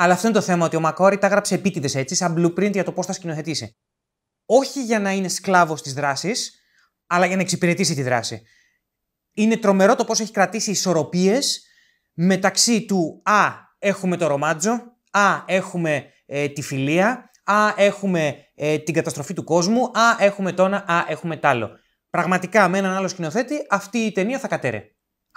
Αλλά αυτό είναι το θέμα, ότι ο Μακόρη τα έγραψε επίτηδες έτσι, σαν blueprint για το πώς θα σκηνοθετήσει. Όχι για να είναι σκλάβος της δράσης, αλλά για να εξυπηρετήσει τη δράση. Είναι τρομερό το πώς έχει κρατήσει ισορροπίες μεταξύ του Α, έχουμε το ρομάτζο, Α, έχουμε ε, τη φιλία, Α, έχουμε ε, την καταστροφή του κόσμου, Α, έχουμε τόνα», Α, έχουμε τ' άλλο. Πραγματικά, με έναν άλλο σκηνοθέτη, αυτή η ταινία θα κατέρε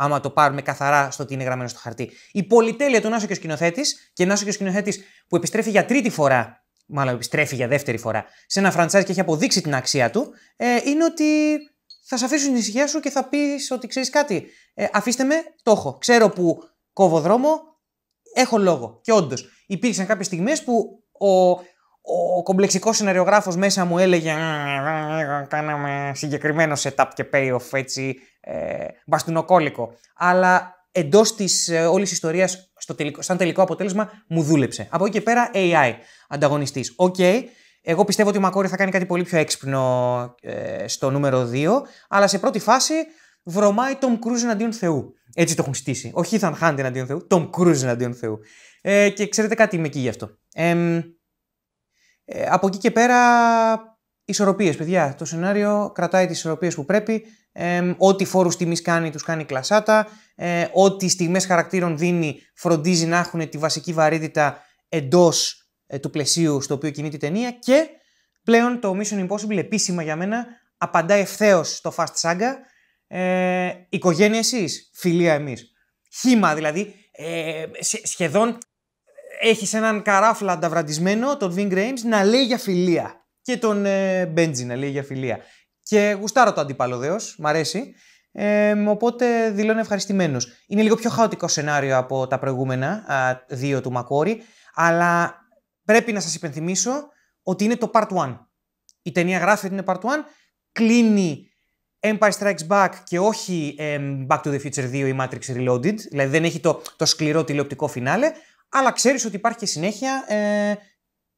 άμα το πάρουμε καθαρά στο τι είναι γραμμένο στο χαρτί. Η πολυτέλεια του Νάσο και ο σκηνοθέτης, και Νάσο και ο σκηνοθέτης που επιστρέφει για τρίτη φορά, μάλλον επιστρέφει για δεύτερη φορά, σε ένα franchise και έχει αποδείξει την αξία του, ε, είναι ότι θα σε αφήσουν την ησυχία σου και θα πεις ότι ξέρεις κάτι. Ε, αφήστε με, το έχω. Ξέρω που κόβω δρόμο, έχω λόγο. Και όντως, υπήρξαν κάποιες στιγμές που ο, ο κομπλεξικός σεναριογράφος μέσα μου έλεγε κάναμε συγκεκριμένο setup και payoff έτσι ε, Αλλά εντός της ε, όλης ιστορίας στο τελικό, σαν τελικό αποτέλεσμα μου δούλεψε. Από εκεί και πέρα AI ανταγωνιστής. Οκ, okay, εγώ πιστεύω ότι ο Μακόρη θα κάνει κάτι πολύ πιο έξυπνο ε, στο νούμερο 2, αλλά σε πρώτη φάση βρωμάει Tom Cruise εναντίον Θεού. Έτσι το έχουν στήσει. Όχι Ethan Hunt εναντίον Θεού, Tom Cruise εναντίον Θεού. Ε, και ξέρετε κάτι είμαι εκεί γι' αυτό. Ε, ε, από εκεί και πέρα, ισορροπίες, παιδιά. Το σενάριο κρατάει τις ισορροπίες που πρέπει. ό,τι φόρους τιμής κάνει, τους κάνει κλασάτα. Ε, ό,τι στιγμές χαρακτήρων δίνει, φροντίζει να έχουν τη βασική βαρύτητα εντός ε, του πλαισίου στο οποίο κινείται η ταινία. Και πλέον το Mission Impossible, επίσημα για μένα, απαντά ευθέως στο Fast Saga. Ε, οικογένεια εσείς, φιλία εμείς. Χήμα δηλαδή, ε, σχεδόν έχει έναν καράφλα ανταβραντισμένο, τον Βιν Γκρέιμ, να λέει για φιλία. Και τον ε, να λέει για φιλία. Και γουστάρω το αντιπαλωδέω, μ' αρέσει. Ε, οπότε δηλώνω ευχαριστημένος. Είναι λίγο πιο χαοτικό σενάριο από τα προηγούμενα α, δύο του Μακόρι, αλλά πρέπει να σας υπενθυμίσω ότι είναι το part 1. Η ταινία γράφει ότι είναι part 1, κλείνει Empire Strikes Back και όχι Back to the Future 2 ή Matrix Reloaded, δηλαδή δεν έχει το, το σκληρό τηλεοπτικό φινάλε, αλλά ξέρεις ότι υπάρχει και συνέχεια. Ε,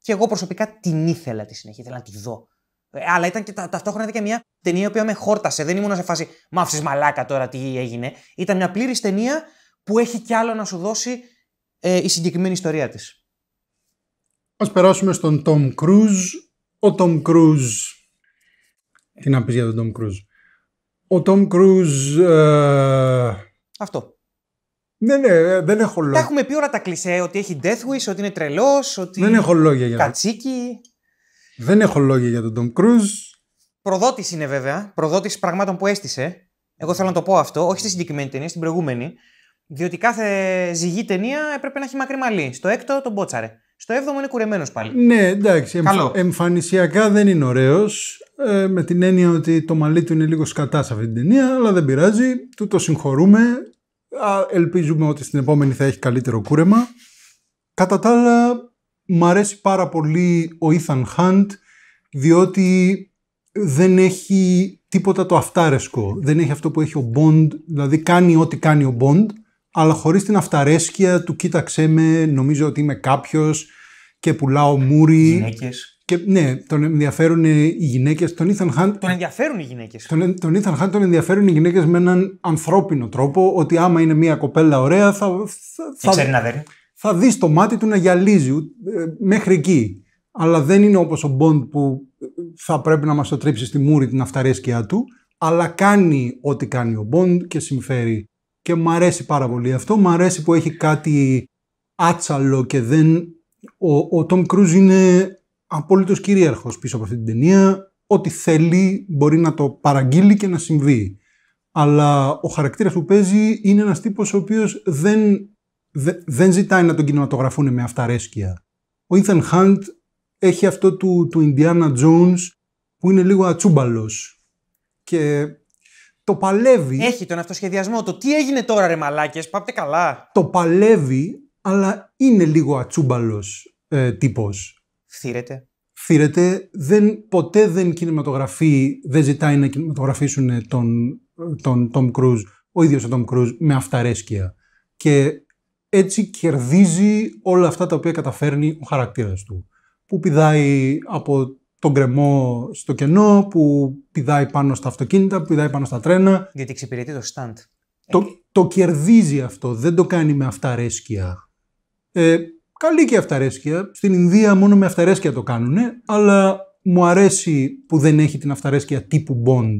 και εγώ προσωπικά την ήθελα τη συνέχεια, ήθελα να τη δω. Ε, αλλά ήταν και ταυτόχρονα και μια ταινία η οποία με χόρτασε. Δεν ήμουν σε φάση Μα μαλάκα τώρα τι έγινε. Ήταν μια πλήρης ταινία που έχει κι άλλο να σου δώσει ε, η συγκεκριμένη ιστορία της.
Ας περάσουμε στον Τόμ Κρούζ. Ο Τόμ Κρούζ. Τι να πεις για τον Τόμ Κρούζ. Ο Τόμ Κρούζ. Ε, Αυτό. Ναι, ναι, ε, δεν έχω λόγια. Τα
έχουμε πει όλα τα κλισέ, ότι έχει Death Wish, ότι είναι τρελός, ότι. Δεν έχω λόγια για
Κατσίκι. Δεν έχω λόγια για τον Τον Κρούζ.
Προδότης είναι βέβαια. Προδότης πραγμάτων που έστησε. Εγώ θέλω να το πω αυτό, όχι στη συγκεκριμένη ταινία, στην προηγούμενη. Διότι κάθε ζυγή ταινία έπρεπε να έχει μακρύ Στο έκτο τον μπότσαρε. Στο έβδομο είναι κουρεμένος πάλι.
Ναι, εντάξει. Εμφανισιακά δεν είναι ωραίος. Ε, με την έννοια ότι το μαλί του είναι λίγο σκατά σε αυτή την ταινία, αλλά δεν πειράζει. Του το συγχωρούμε. Ελπίζουμε ότι στην επόμενη θα έχει καλύτερο κούρεμα. Κατά τα άλλα, μ' αρέσει πάρα πολύ ο Ethan Hunt, διότι δεν έχει τίποτα το αυτάρεσκο. Δεν έχει αυτό που έχει ο Bond, δηλαδή κάνει ό,τι κάνει ο Bond, αλλά χωρίς την αυταρέσκεια του κοίταξέ με, νομίζω ότι είμαι κάποιος και πουλάω μούρι. Γυναίκες. Και ναι, τον ενδιαφέρουν οι γυναίκες. Τον Ethan Hunt. Τον
ενδιαφέρουν οι γυναίκες.
Τον, τον Ethan Hunt τον ενδιαφέρουν οι γυναίκες με έναν ανθρώπινο τρόπο. Ότι άμα είναι μια κοπέλα ωραία, θα. θα, θα, να δέρει. θα δει το μάτι του να γυαλίζει ε, μέχρι εκεί. Αλλά δεν είναι όπως ο Μποντ που ε, θα πρέπει να μας το τρίψει στη μούρη την αυταρέσκειά του. Αλλά κάνει ό,τι κάνει ο Μποντ και συμφέρει. Και μου αρέσει πάρα πολύ αυτό. Μου αρέσει που έχει κάτι άτσαλο και δεν. Ο, ο Tom Cruise είναι Απόλυτος κυρίαρχος πίσω από αυτή την ταινία. Ό,τι θέλει μπορεί να το παραγγείλει και να συμβεί. Αλλά ο χαρακτήρας που παίζει είναι ένας τύπος ο οποίος δεν, δεν ζητάει να τον κινηματογραφούν με αυταρέσκεια. Ο Ethan Hunt έχει αυτό του, του Indiana Jones που είναι λίγο ατσούμπαλος. Και το παλεύει.
Έχει τον αυτοσχεδιασμό. Το τι έγινε τώρα, ρε
μαλάκες, πάτε καλά. Το παλεύει, αλλά είναι λίγο ατσούμπαλος ε, τύπος. Φθύρεται. Φθύρεται. Δεν, ποτέ δεν κινηματογραφεί, δεν ζητάει να κινηματογραφήσουν τον, τον Tom ο ίδιος ο Τόμ Κρουζ, με αυταρέσκεια. Και έτσι κερδίζει όλα αυτά τα οποία καταφέρνει ο χαρακτήρας του. Που πηδάει από τον κρεμό στο κενό, που πηδάει πάνω στα αυτοκίνητα, που πηδάει πάνω στα τρένα. Γιατί εξυπηρετεί το στάντ. Το, κερδίζει αυτό, δεν το κάνει με αυταρέσκεια. Ε, Καλή και αυταρέσκεια. Στην Ινδία μόνο με αυταρέσκεια το κάνουν, αλλά μου αρέσει που δεν έχει την αυταρέσκεια τύπου Bond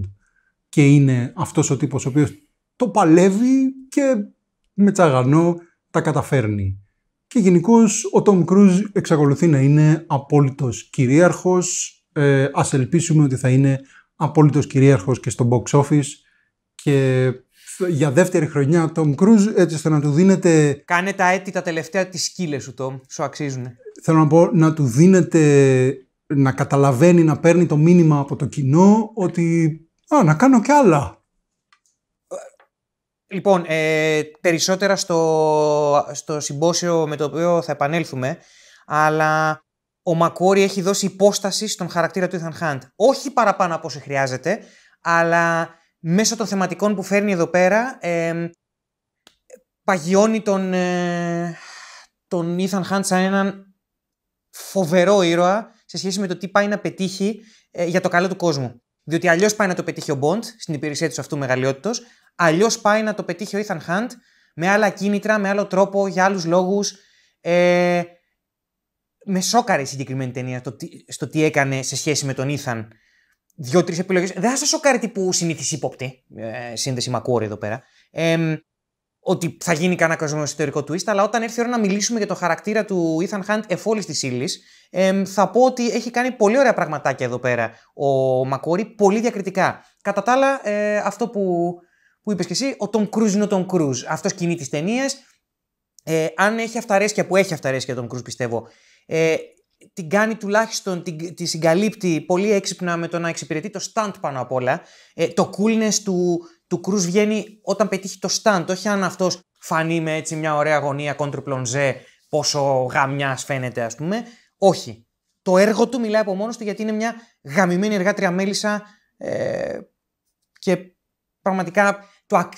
και είναι αυτός ο τύπος ο οποίος το παλεύει και με τσαγανό τα καταφέρνει. Και γενικώς ο Τόμ Κρούζ εξακολουθεί να είναι απόλυτος κυρίαρχος. Ε, ας ελπίσουμε ότι θα είναι απόλυτος κυρίαρχος και στο box office και για δεύτερη χρονιά Tom Κρούζ, έτσι ώστε να του δίνετε.
Κάνε τα έτη τα τελευταία τη σκύλες σου, Tom. Σου αξίζουν.
Θέλω να πω να του δίνετε να καταλαβαίνει, να παίρνει το μήνυμα από το κοινό ότι α, να κάνω κι άλλα. Λοιπόν, ε,
περισσότερα στο, στο συμπόσιο με το οποίο θα επανέλθουμε, αλλά ο Μακόρι έχει δώσει υπόσταση στον χαρακτήρα του Ethan Hunt. Όχι παραπάνω από όσο χρειάζεται, αλλά μέσω των θεματικών που φέρνει εδώ πέρα ε, παγιώνει τον, ε, τον Ethan Hunt σαν έναν φοβερό ήρωα σε σχέση με το τι πάει να πετύχει ε, για το καλό του κόσμου. Διότι αλλιώς πάει να το πετύχει ο Bond στην υπηρεσία του αυτού μεγαλειότητος, αλλιώς πάει να το πετύχει ο Ethan Hunt με άλλα κίνητρα, με άλλο τρόπο, για άλλους λόγους. Ε, με σόκαρε η συγκεκριμένη ταινία στο τι, έκανε σε σχέση με τον Ethan δύο-τρει επιλογές. Δεν θα σας σοκάρει τύπου συνήθις ύποπτη. Ε, σύνδεση Μακούρι εδώ πέρα. Ε, ότι θα γίνει κανένα εσωτερικό twist, αλλά όταν έρθει η ώρα να μιλήσουμε για το χαρακτήρα του Ethan Hunt εφόλη της ύλης, ε, θα πω ότι έχει κάνει πολύ ωραία πραγματάκια εδώ πέρα ο Μακόρι, πολύ διακριτικά. Κατά τα άλλα, ε, αυτό που, που είπες και εσύ, ο τον Cruise είναι ο Τον Cruise. Αυτός κινεί τις ταινίες. Ε, αν έχει αυταρέσκεια που έχει αυταρέσκεια ο Tom Cruise, πιστεύω, ε, την κάνει τουλάχιστον, την, τη συγκαλύπτει πολύ έξυπνα με το να εξυπηρετεί το stand πάνω απ' όλα. Ε, το coolness του, του βγαίνει όταν πετύχει το stand, όχι αν αυτός φανεί με έτσι μια ωραία γωνία contre ζε, πόσο γαμιάς φαίνεται ας πούμε. Όχι. Το έργο του μιλάει από μόνος του γιατί είναι μια γαμημένη εργάτρια μέλισσα ε, και πραγματικά το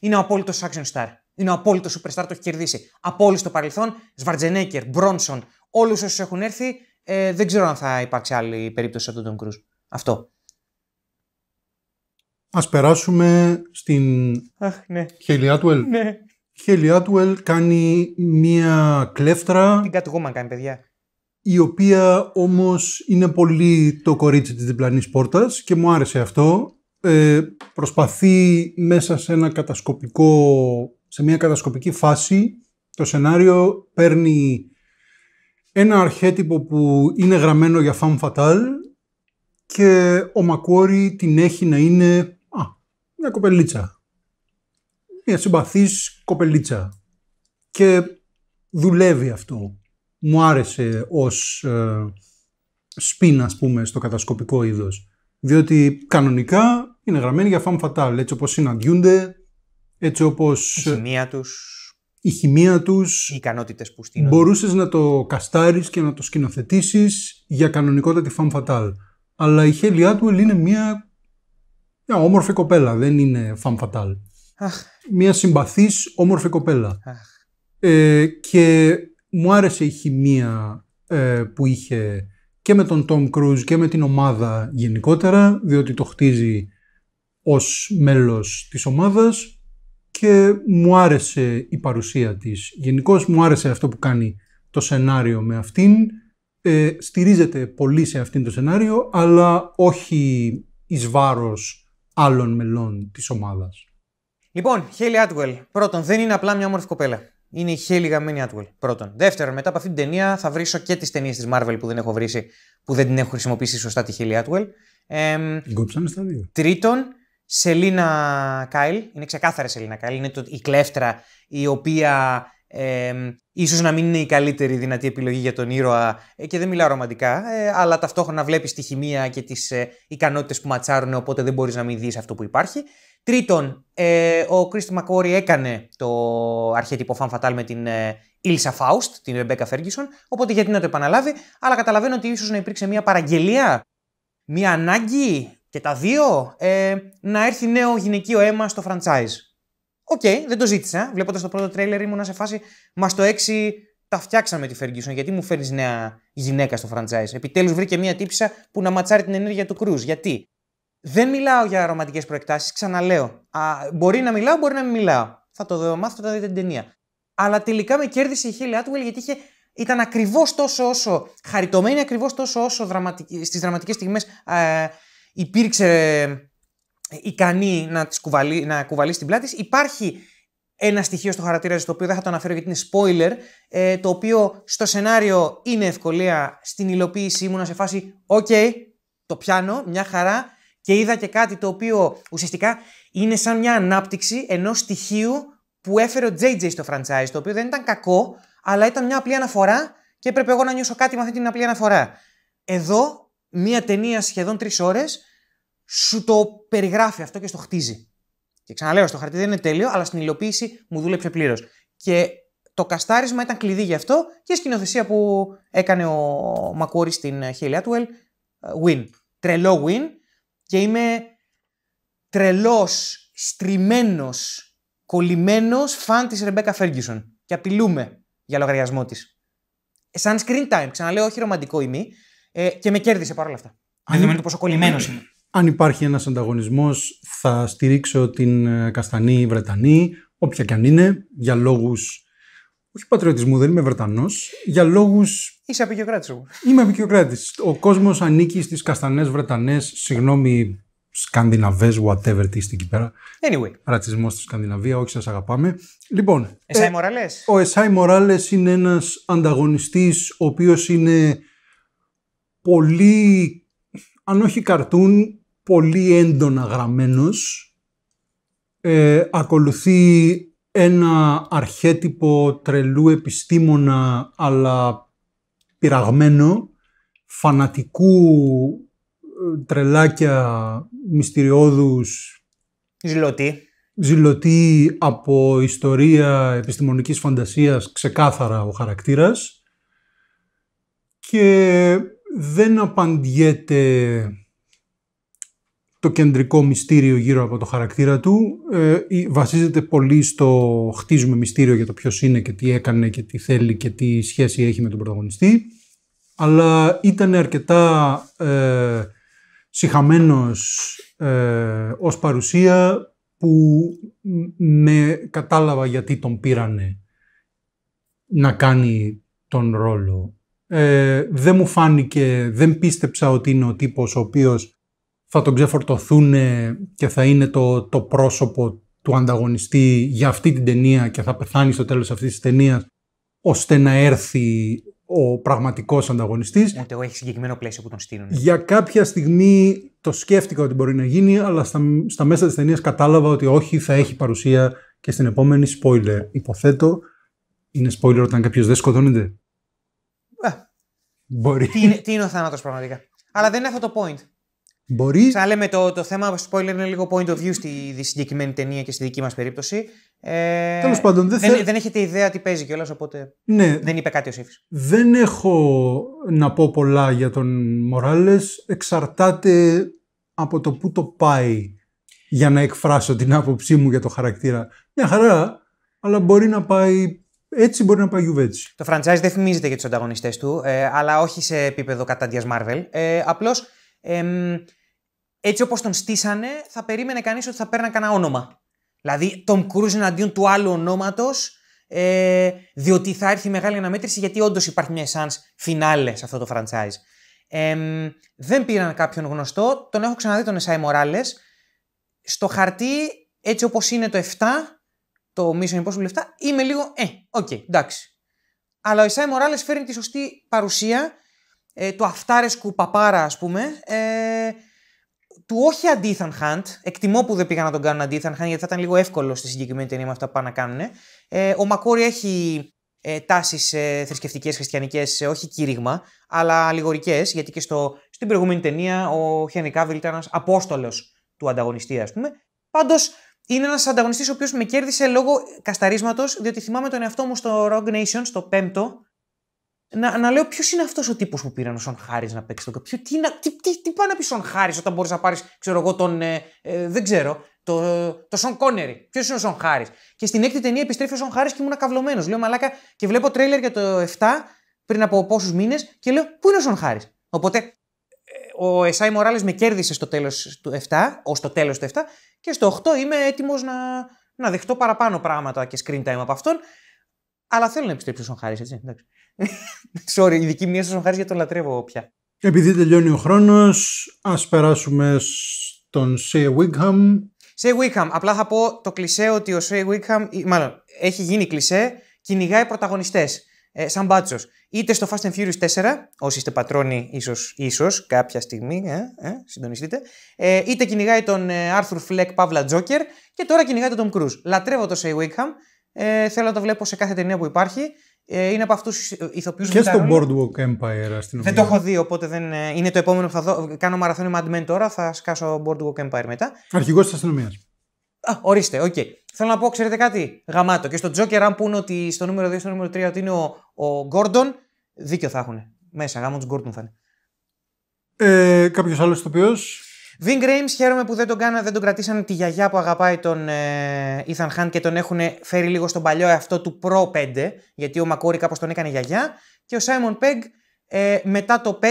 είναι ο απόλυτος action star. Είναι ο απόλυτος superstar, το έχει κερδίσει. Από στο παρελθόν, Σβαρτζενέκερ, Μπρόνσον, όλους όσους έχουν έρθει. Ε, δεν ξέρω αν θα υπάρξει άλλη περίπτωση από τον Κρούζ. Αυτό.
Ας περάσουμε στην Αχ, ναι. Χελιάτουελ. Ναι. κάνει μία κλέφτρα. Την Catwoman κάνει, παιδιά. Η οποία όμως είναι πολύ το κορίτσι της διπλανής πόρτας και μου άρεσε αυτό. Ε, προσπαθεί μέσα σε ένα κατασκοπικό, σε μια κατασκοπική φάση το σενάριο παίρνει ένα αρχέτυπο που είναι γραμμένο για femme fatale και ο Μακουόρι την έχει να είναι α, μια κοπελίτσα. Μια συμπαθής κοπελίτσα. Και δουλεύει αυτό. Μου άρεσε ως ε, σπίνα, ας πούμε, στο κατασκοπικό είδος. Διότι κανονικά είναι γραμμένη για femme fatale, έτσι όπως συναντιούνται, έτσι όπως... Η σημεία ε, τους η χημεία τους. Οι Μπορούσες να το καστάρεις και να το σκηνοθετήσεις για κανονικότατη femme fatale. Αλλά η Χέλη Άτουελ είναι μια, όμορφη κοπέλα, δεν είναι femme fatale. Μια συμπαθής όμορφη κοπέλα. Ε, και μου άρεσε η χημεία ε, που είχε και με τον Τόμ Κρούζ και με την ομάδα γενικότερα, διότι το χτίζει ως μέλος της ομάδας και μου άρεσε η παρουσία της. Γενικώς μου άρεσε αυτό που κάνει το σενάριο με αυτήν. Ε, στηρίζεται πολύ σε αυτήν το σενάριο, αλλά όχι εις βάρος άλλων μελών της ομάδας.
Λοιπόν, Χέλη Άτουελ, πρώτον, δεν είναι απλά μια όμορφη κοπέλα. Είναι η Χέλη Γαμένη Άτουελ, πρώτον. Δεύτερον, μετά από αυτήν την ταινία θα βρίσω και τις ταινίες της Marvel που δεν έχω βρήσει, που δεν την έχω χρησιμοποιήσει σωστά τη Χέλη Άτουελ. Ε, στα δύο. Τρίτον, Σελίνα Κάιλ, είναι ξεκάθαρα Σελίνα Κάιλ, είναι το, η κλέφτρα η οποία ε, ίσως να μην είναι η καλύτερη δυνατή επιλογή για τον ήρωα ε, και δεν μιλάω ρομαντικά, ε, αλλά ταυτόχρονα βλέπεις τη χημεία και τις ε, ικανότητες που ματσάρουν, οπότε δεν μπορείς να μην δεις αυτό που υπάρχει. Τρίτον, ε, ο Κρίστη Μακόρη έκανε το αρχέτυπο Fan Fatal με την Ήλσα ε, Φάουστ, την Ρεμπέκα Φέργκισον, οπότε γιατί να το επαναλάβει, αλλά καταλαβαίνω ότι ίσως να υπήρξε μια παραγγελία, μια ανάγκη και τα δύο, ε, να έρθει νέο γυναικείο αίμα στο franchise. Οκ, okay, δεν το ζήτησα. Βλέποντας το πρώτο τρέιλερ, ήμουνα σε φάση. Μα το 6 τα φτιάξαμε τη Φέργκισον. Γιατί μου φέρνεις νέα γυναίκα στο franchise. Επιτέλους βρήκε μια τύπησα που να ματσάρει την ενέργεια του Κρούζ. Γιατί. Δεν μιλάω για ρομαντικές προεκτάσεις, ξαναλέω. Α, μπορεί να μιλάω, μπορεί να μην μιλάω. Θα το δω, μάθω θα δείτε την ταινία. Αλλά τελικά με κέρδισε η Χίλι Άτουελ γιατί είχε ήταν ακριβώς τόσο όσο χαριτωμένη, ακριβώς τόσο όσο στις δραματικές στιγμές ε, υπήρξε ε, ικανή να, κουβαλεί, να κουβαλείς στην πλάτη Υπάρχει ένα στοιχείο στο χαρακτήρα το οποίο δεν θα το αναφέρω γιατί είναι spoiler, ε, το οποίο στο σενάριο είναι ευκολία, στην υλοποίηση να σε φάση «ΟΚ, το πιάνω, μια χαρά» και είδα και κάτι το οποίο ουσιαστικά είναι σαν μια ανάπτυξη ενός στοιχείου που έφερε ο JJ στο franchise, το οποίο δεν ήταν κακό, αλλά ήταν μια απλή αναφορά και έπρεπε εγώ να νιώσω κάτι με αυτή την απλή αναφορά. Εδώ μία ταινία σχεδόν τρεις ώρες σου το περιγράφει αυτό και στο χτίζει. Και ξαναλέω, στο χαρτί δεν είναι τέλειο, αλλά στην υλοποίηση μου δούλεψε πλήρως. Και το καστάρισμα ήταν κλειδί γι' αυτό και η σκηνοθεσία που έκανε ο Μακούρη στην Χέιλι Ατουέλ. Ε, win. Τρελό win. Και είμαι τρελός, στριμμένος, κολλημένος φαν της Ρεμπέκα Φέργκισον. Και απειλούμε για λογαριασμό της. Ε, σαν screen time, ξαναλέω, όχι ρομαντικό ημί, ε, και με κέρδισε παρόλα αυτά. Αν... το πόσο κολλημένος είναι.
Αν υπάρχει ένας ανταγωνισμός, θα στηρίξω την ε, Καστανή Βρετανή, όποια και αν είναι, για λόγους. Όχι πατριωτισμού, δεν είμαι Βρετανός. Για λόγους. Είσαι απεικιοκράτης εγώ. Είμαι απεικιοκράτης. Ο κόσμος ανήκει στις Καστανές Βρετανές, συγγνώμη, Σκανδιναβές, whatever, τι είστε εκεί πέρα. Anyway. Ρατσισμός στη Σκανδιναβία, όχι, σας αγαπάμε. Λοιπόν. Εσάι ε, Μοράλες. Ο Εσάι Μοράλες είναι ένας ανταγωνιστής, ο οποίος είναι πολύ, αν όχι καρτούν, πολύ έντονα γραμμένος. Ε, ακολουθεί ένα αρχέτυπο τρελού επιστήμονα, αλλά πειραγμένο, φανατικού ε, τρελάκια μυστηριώδους ζηλωτή. ζηλωτή από ιστορία επιστημονικής φαντασίας ξεκάθαρα ο χαρακτήρας και δεν απαντιέται το κεντρικό μυστήριο γύρω από το χαρακτήρα του. Ε, βασίζεται πολύ στο χτίζουμε μυστήριο για το ποιος είναι και τι έκανε και τι θέλει και τι σχέση έχει με τον πρωταγωνιστή. Αλλά ήταν αρκετά ε, συχαμένος ε, ως παρουσία που με κατάλαβα γιατί τον πήρανε να κάνει τον ρόλο ε, δεν μου φάνηκε, δεν πίστεψα ότι είναι ο τύπος ο οποίος θα τον ξεφορτωθούν και θα είναι το, το πρόσωπο του ανταγωνιστή για αυτή την ταινία και θα πεθάνει στο τέλος αυτής της ταινίας ώστε να έρθει ο πραγματικός ανταγωνιστής. Ούτε εγώ έχει συγκεκριμένο πλαίσιο που τον στείλουν. Για κάποια στιγμή το σκέφτηκα ότι μπορεί να γίνει, αλλά στα, στα μέσα της ταινίας κατάλαβα ότι όχι, θα έχει παρουσία και στην επόμενη spoiler. Υποθέτω, είναι spoiler όταν κάποιος δεν σκοτώνεται. Μπορεί. Τι
είναι, τι είναι ο θάνατος πραγματικά. Αλλά δεν είναι αυτό το point. Μπορεί. Σαν λέμε το, το θέμα spoiler είναι λίγο point of view στη συγκεκριμένη ταινία και στη δική μας περίπτωση. Ε, Τέλος πάντων, δεν, δεν, έχετε ιδέα τι παίζει κιόλας, οπότε ναι, δεν είπε κάτι ο Σίφης.
Δεν έχω να πω πολλά για τον Μοράλες. Εξαρτάται από το πού το πάει για να εκφράσω την άποψή μου για το χαρακτήρα. Μια χαρά, αλλά μπορεί να πάει έτσι μπορεί να πάει η
Το franchise δεν φημίζεται για τους ανταγωνιστές ε, του, αλλά όχι σε επίπεδο κατάντια Marvel. Ε, Απλώς ε, έτσι όπως τον στήσανε, θα περίμενε κανείς ότι θα παίρναν κανένα όνομα. Δηλαδή, τον Cruise εναντίον του άλλου ονόματος, ε, διότι θα έρθει μεγάλη αναμέτρηση, γιατί όντως υπάρχει μια εσάν φινάλε σε αυτό το franchise. Ε, δεν πήραν κάποιον γνωστό. Τον έχω ξαναδεί τον Εσάι Μοράλες. Στο χαρτί, έτσι όπως είναι το 7, το Mission Impossible 7, είμαι λίγο ε, οκ, okay, εντάξει. Αλλά ο Ισάι Μοράλες φέρνει τη σωστή παρουσία ε, του αυτάρεσκου παπάρα, ας πούμε, ε, του όχι αντίθαν Χαντ. Εκτιμώ που δεν πήγαν να τον κάνουν αντίθαν Χαντ, γιατί θα ήταν λίγο εύκολο στη συγκεκριμένη ταινία με αυτά που πάνε να κάνουν. Ε, ο Μακόρι έχει ε, τάσεις ε, θρησκευτικές, χριστιανικές, ε, όχι κήρυγμα, αλλά αλληγορικές, γιατί και στο, στην προηγούμενη ταινία ο Χένρι Κάβιλ ήταν ένας απόστολος του ανταγωνιστή, ας πούμε. Πάντως, είναι ένας ανταγωνιστής ο οποίος με κέρδισε λόγω κασταρίσματος, διότι θυμάμαι τον εαυτό μου στο Rogue Nation, στο πέμπτο, να, να λέω ποιος είναι αυτός ο τύπος που πήραν ο Σον Χάρις να παίξει τον καπιό. Τι, τι, τι, τι πάει να πει Σον Χάρις όταν μπορείς να πάρεις, ξέρω εγώ, τον. Ε, ε, δεν ξέρω. Το, το Σον Κόνερι. Ποιος είναι ο Σον Χάρις. Και στην έκτη ταινία επιστρέφει ο Σον Χάρις και ήμουν καυλωμένο. Λέω μαλάκα και βλέπω τρέλερ για το 7 πριν από πόσους μήνες και λέω Πού είναι ο Σον Χάρις. Οπότε ε, ο Εσάι Μοράλες με κέρδισε στο τέλος του 7, ως το τέλος του 7, και στο 8 είμαι έτοιμος να, να δεχτώ παραπάνω πράγματα και screen time από αυτόν. Αλλά θέλω να επιστρέψω στον Χάρη, έτσι. Εντάξει. (laughs) Sorry, η δική μου στον Χάρη γιατί τον λατρεύω πια.
Επειδή τελειώνει ο χρόνος, ας περάσουμε στον Σέι Wickham.
Σέι Wickham. Απλά θα πω το κλισέ ότι ο Σέι Wickham, μάλλον έχει γίνει κλισέ, κυνηγάει πρωταγωνιστές ε, σαν μπάτσος. Είτε στο Fast and Furious 4, όσοι είστε πατρόνοι, ίσως ίσως, κάποια στιγμή, ε, ε, συντονιστείτε. Ε, είτε κυνηγάει τον Άρθουρ ε, Arthur Fleck Παύλα Τζόκερ και τώρα κυνηγάει τον Tom Cruise. Λατρεύω το Say Wakeham. Ε, θέλω να το βλέπω σε κάθε ταινία που υπάρχει. Ε, είναι από αυτούς του ηθοποιού που. Και στο
Boardwalk Empire στην Δεν το
έχω δει, οπότε δεν, ε, είναι το επόμενο που θα δω. Κάνω μαραθώνιο Mad Men τώρα, θα σκάσω Boardwalk Empire μετά.
Αρχηγός της αστυνομίας.
Α, ορίστε, οκ. Okay. Θέλω να πω, ξέρετε κάτι, γαμάτο. Και στο Τζόκερ, αν πούνε ότι στο νούμερο 2, στο νούμερο 3 ότι είναι ο Γκόρντον, δίκιο θα έχουν. Μέσα, γάμο τους Γκόρντον θα είναι. Ε, Κάποιος άλλος ηθοποιός. Βιν Γκρέιμ, χαίρομαι που δεν τον, κάνα, δεν τον κρατήσαν τη γιαγιά που αγαπάει τον ε, Ethan Hunt και τον έχουν φέρει λίγο στον παλιό εαυτό του προ 5, γιατί ο Μακόρη κάπως τον έκανε γιαγιά. Και ο Σάιμον Pegg. Ε, μετά το 5,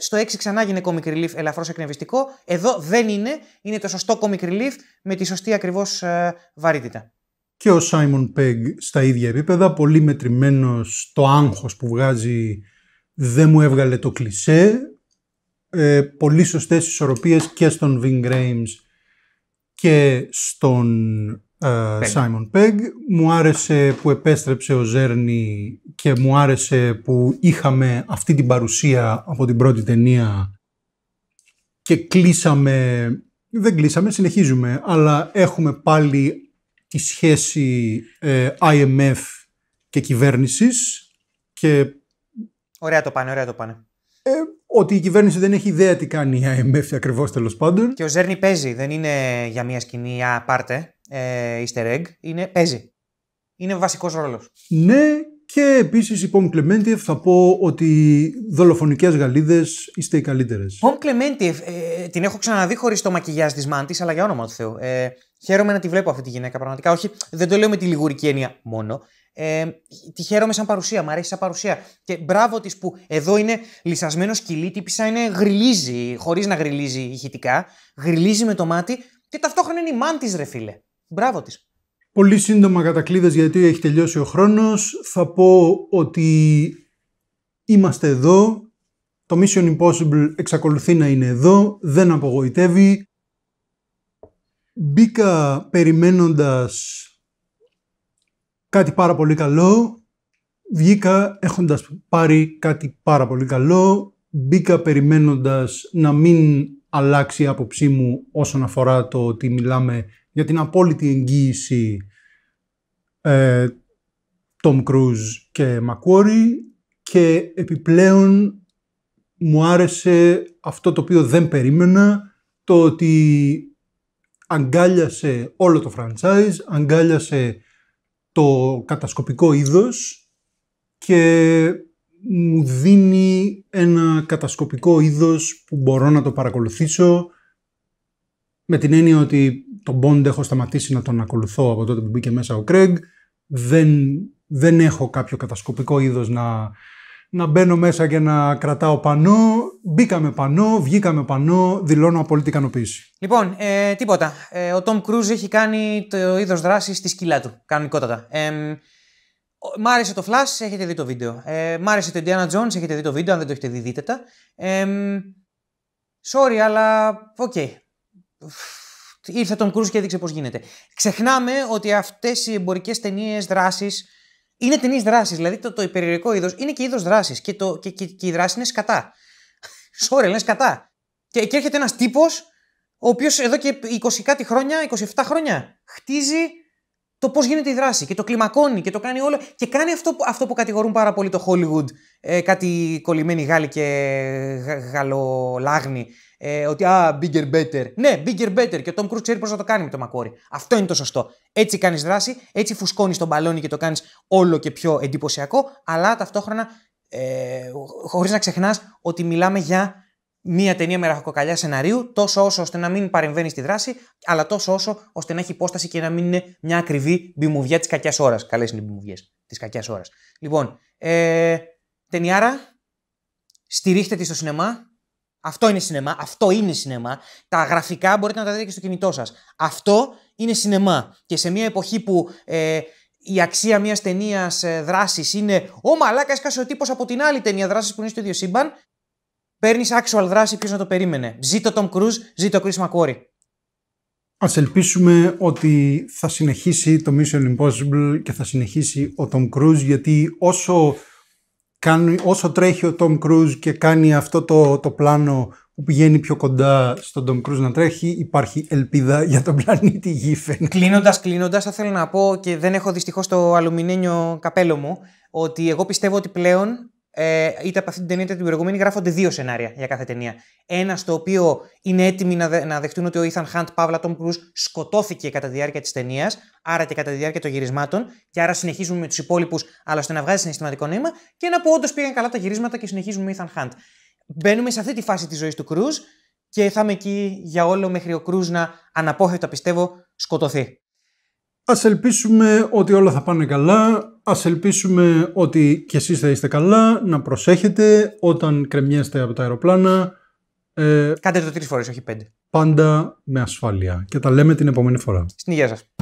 στο 6 ξανά γίνεται comic relief, ελαφρώς εκνευριστικό. Εδώ δεν είναι. Είναι το σωστό comic relief με τη σωστή ακριβώς ε, βαρύτητα.
Και ο Σάιμον Πέγ στα ίδια επίπεδα, πολύ μετρημένος το άγχος που βγάζει δεν μου έβγαλε το κλισέ. Ε, πολύ σωστές ισορροπίες και στον Βιν Γκρέιμς και στον ε, Σάιμον Pegg. Μου άρεσε που επέστρεψε ο Ζέρνη και μου άρεσε που είχαμε αυτή την παρουσία από την πρώτη ταινία και κλείσαμε, δεν κλείσαμε, συνεχίζουμε, αλλά έχουμε πάλι τη σχέση ε, IMF και κυβέρνησης
Ωραία το πάνε, ωραία το πάνε.
Ε, ότι η κυβέρνηση δεν έχει ιδέα τι κάνει η IMF ακριβώς τέλος πάντων. Και ο Ζέρνη παίζει,
δεν είναι για μια σκηνή, α, πάρτε ε, easter egg είναι, παίζει. Είναι βασικός ρόλος.
Ναι και επίσης η Πομ Κλεμέντιεφ θα πω ότι δολοφονικές γαλίδες είστε οι καλύτερες.
Πομ Κλεμέντιεφ, την έχω ξαναδεί χωρίς το μακιγιάζ της Μάντης, αλλά για όνομα του Θεού. Ε, χαίρομαι να τη βλέπω αυτή τη γυναίκα πραγματικά. Όχι, δεν το λέω με τη λιγουρική έννοια μόνο. Ε, τη χαίρομαι σαν παρουσία, μου αρέσει σαν παρουσία. Και μπράβο της που εδώ είναι λυσασμένο σκυλί, τύπησα είναι γριλίζει, χωρίς να γριλίζει ηχητικά. Γριλίζει με το μάτι και
ταυτόχρονα είναι η μάντης, Μπράβο της. Πολύ σύντομα κατακλείδες γιατί έχει τελειώσει ο χρόνος. Θα πω ότι είμαστε εδώ. Το Mission Impossible εξακολουθεί να είναι εδώ. Δεν απογοητεύει. Μπήκα περιμένοντας κάτι πάρα πολύ καλό. Βγήκα έχοντας πάρει κάτι πάρα πολύ καλό. Μπήκα περιμένοντας να μην αλλάξει η άποψή μου όσον αφορά το ότι μιλάμε για την απόλυτη εγγύηση ε, Tom Cruise και Μακόρι και επιπλέον μου άρεσε αυτό το οποίο δεν περίμενα, το ότι αγκάλιασε όλο το franchise, αγκάλιασε το κατασκοπικό είδος και μου δίνει ένα κατασκοπικό είδος που μπορώ να το παρακολουθήσω με την έννοια ότι τον Bond έχω σταματήσει να τον ακολουθώ από τότε που μπήκε μέσα ο Craig. Δεν, δεν έχω κάποιο κατασκοπικό είδος να, να μπαίνω μέσα και να κρατάω πανό. Μπήκαμε πανό, βγήκαμε πανό, δηλώνω απόλυτη ικανοποίηση.
Λοιπόν, ε, τίποτα. Ε, ο Τόμ Cruise έχει κάνει το είδος δράσης στη σκυλά του. Κανονικότατα. Ε, μ' άρεσε το Flash, έχετε δει το βίντεο. Ε, μ' άρεσε το Indiana Jones, έχετε δει το βίντεο. Αν δεν το έχετε δει, δείτε τα. Ε, sorry, αλλά οκ. Okay. Ήρθε τον Κρούζ και έδειξε πώς γίνεται. Ξεχνάμε ότι αυτές οι εμπορικές ταινίες δράσης είναι ταινίες δράσης. Δηλαδή το, το υπερηρικό είδος είναι και είδος δράσης. Και, και, και, και η δράση είναι σκατά. Sorry, λένε σκατά. Και, και έρχεται ένας τύπος, ο οποίος εδώ και 20 κάτι χρόνια, 27 χρόνια, χτίζει το πώς γίνεται η δράση και το κλιμακώνει και το κάνει όλο. Και κάνει αυτό, αυτό που κατηγορούν πάρα πολύ το Hollywood. Ε, κάτι κολλημένοι Γάλλοι και γαλολάγνοι ε, ότι α, bigger better. Ναι, bigger better και ο Tom Cruise ξέρει πώς θα το κάνει με το μακόρι. Αυτό είναι το σωστό. Έτσι κάνεις δράση, έτσι φουσκώνεις τον μπαλόνι και το κάνεις όλο και πιο εντυπωσιακό, αλλά ταυτόχρονα ε, χωρίς να ξεχνάς ότι μιλάμε για μία ταινία με ραχοκοκαλιά σεναρίου, τόσο όσο ώστε να μην παρεμβαίνει στη δράση, αλλά τόσο όσο ώστε να έχει υπόσταση και να μην είναι μια ακριβή μπιμουβιά της κακιάς ώρας. Καλές είναι οι μπιμουβιές της κακιάς ώρας. Λοιπόν, ε, ταινιάρα, στηρίχτε τη στο σινεμά, αυτό είναι σινεμά. Αυτό είναι σινεμά. Τα γραφικά μπορείτε να τα δείτε και στο κινητό σας. Αυτό είναι σινεμά. Και σε μια εποχή που ε, η αξία μιας ταινίας ε, δράσης είναι «Ω Μαλάκας, έσκασε ο τύπος από την άλλη ταινία δράσης που είναι στο ίδιο σύμπαν. Παίρνεις actual δράση, ποιος να το περίμενε. Ζήτω Tom Cruise, ζήτω Chris McQuarrie.
Ας ελπίσουμε ότι θα συνεχίσει το Mission Impossible και θα συνεχίσει ο Tom Cruise γιατί όσο κάνει, όσο τρέχει ο Τόμ Κρουζ και κάνει αυτό το, το πλάνο που πηγαίνει πιο κοντά στον Τόμ Κρουζ να τρέχει, υπάρχει ελπίδα για τον πλανήτη Γη,
Κλείνοντας, κλείνοντας, θα θέλω να πω και δεν
έχω δυστυχώς το
αλουμινένιο καπέλο μου ότι εγώ πιστεύω ότι πλέον ε, είτε από αυτή την ταινία είτε την προηγούμενη, γράφονται δύο σενάρια για κάθε ταινία. Ένας στο οποίο είναι έτοιμοι να, να δεχτούν ότι ο Ethan Hunt Παύλα Tom Cruise σκοτώθηκε κατά τη διάρκεια της ταινίας, άρα και κατά τη διάρκεια των γυρισμάτων, και άρα συνεχίζουμε με τους υπόλοιπους, αλλά ώστε να βγάζει συναισθηματικό νόημα. Και ένα που όντως πήγαν καλά τα γυρίσματα και συνεχίζουμε με Ethan Hunt. Μπαίνουμε σε αυτή τη φάση της ζωής του Cruise και θα είμαι εκεί για όλο μέχρι ο Cruise να αναπόφευκτα πιστεύω σκοτωθεί.
Ας ελπίσουμε ότι όλα θα πάνε καλά, Ας ελπίσουμε ότι κι εσείς θα είστε καλά, να προσέχετε όταν κρεμιέστε από τα αεροπλάνα. Ε, Κάντε το τρεις φορές, όχι πέντε. Πάντα με ασφάλεια. Και τα λέμε την επόμενη φορά. Στην υγεία σας.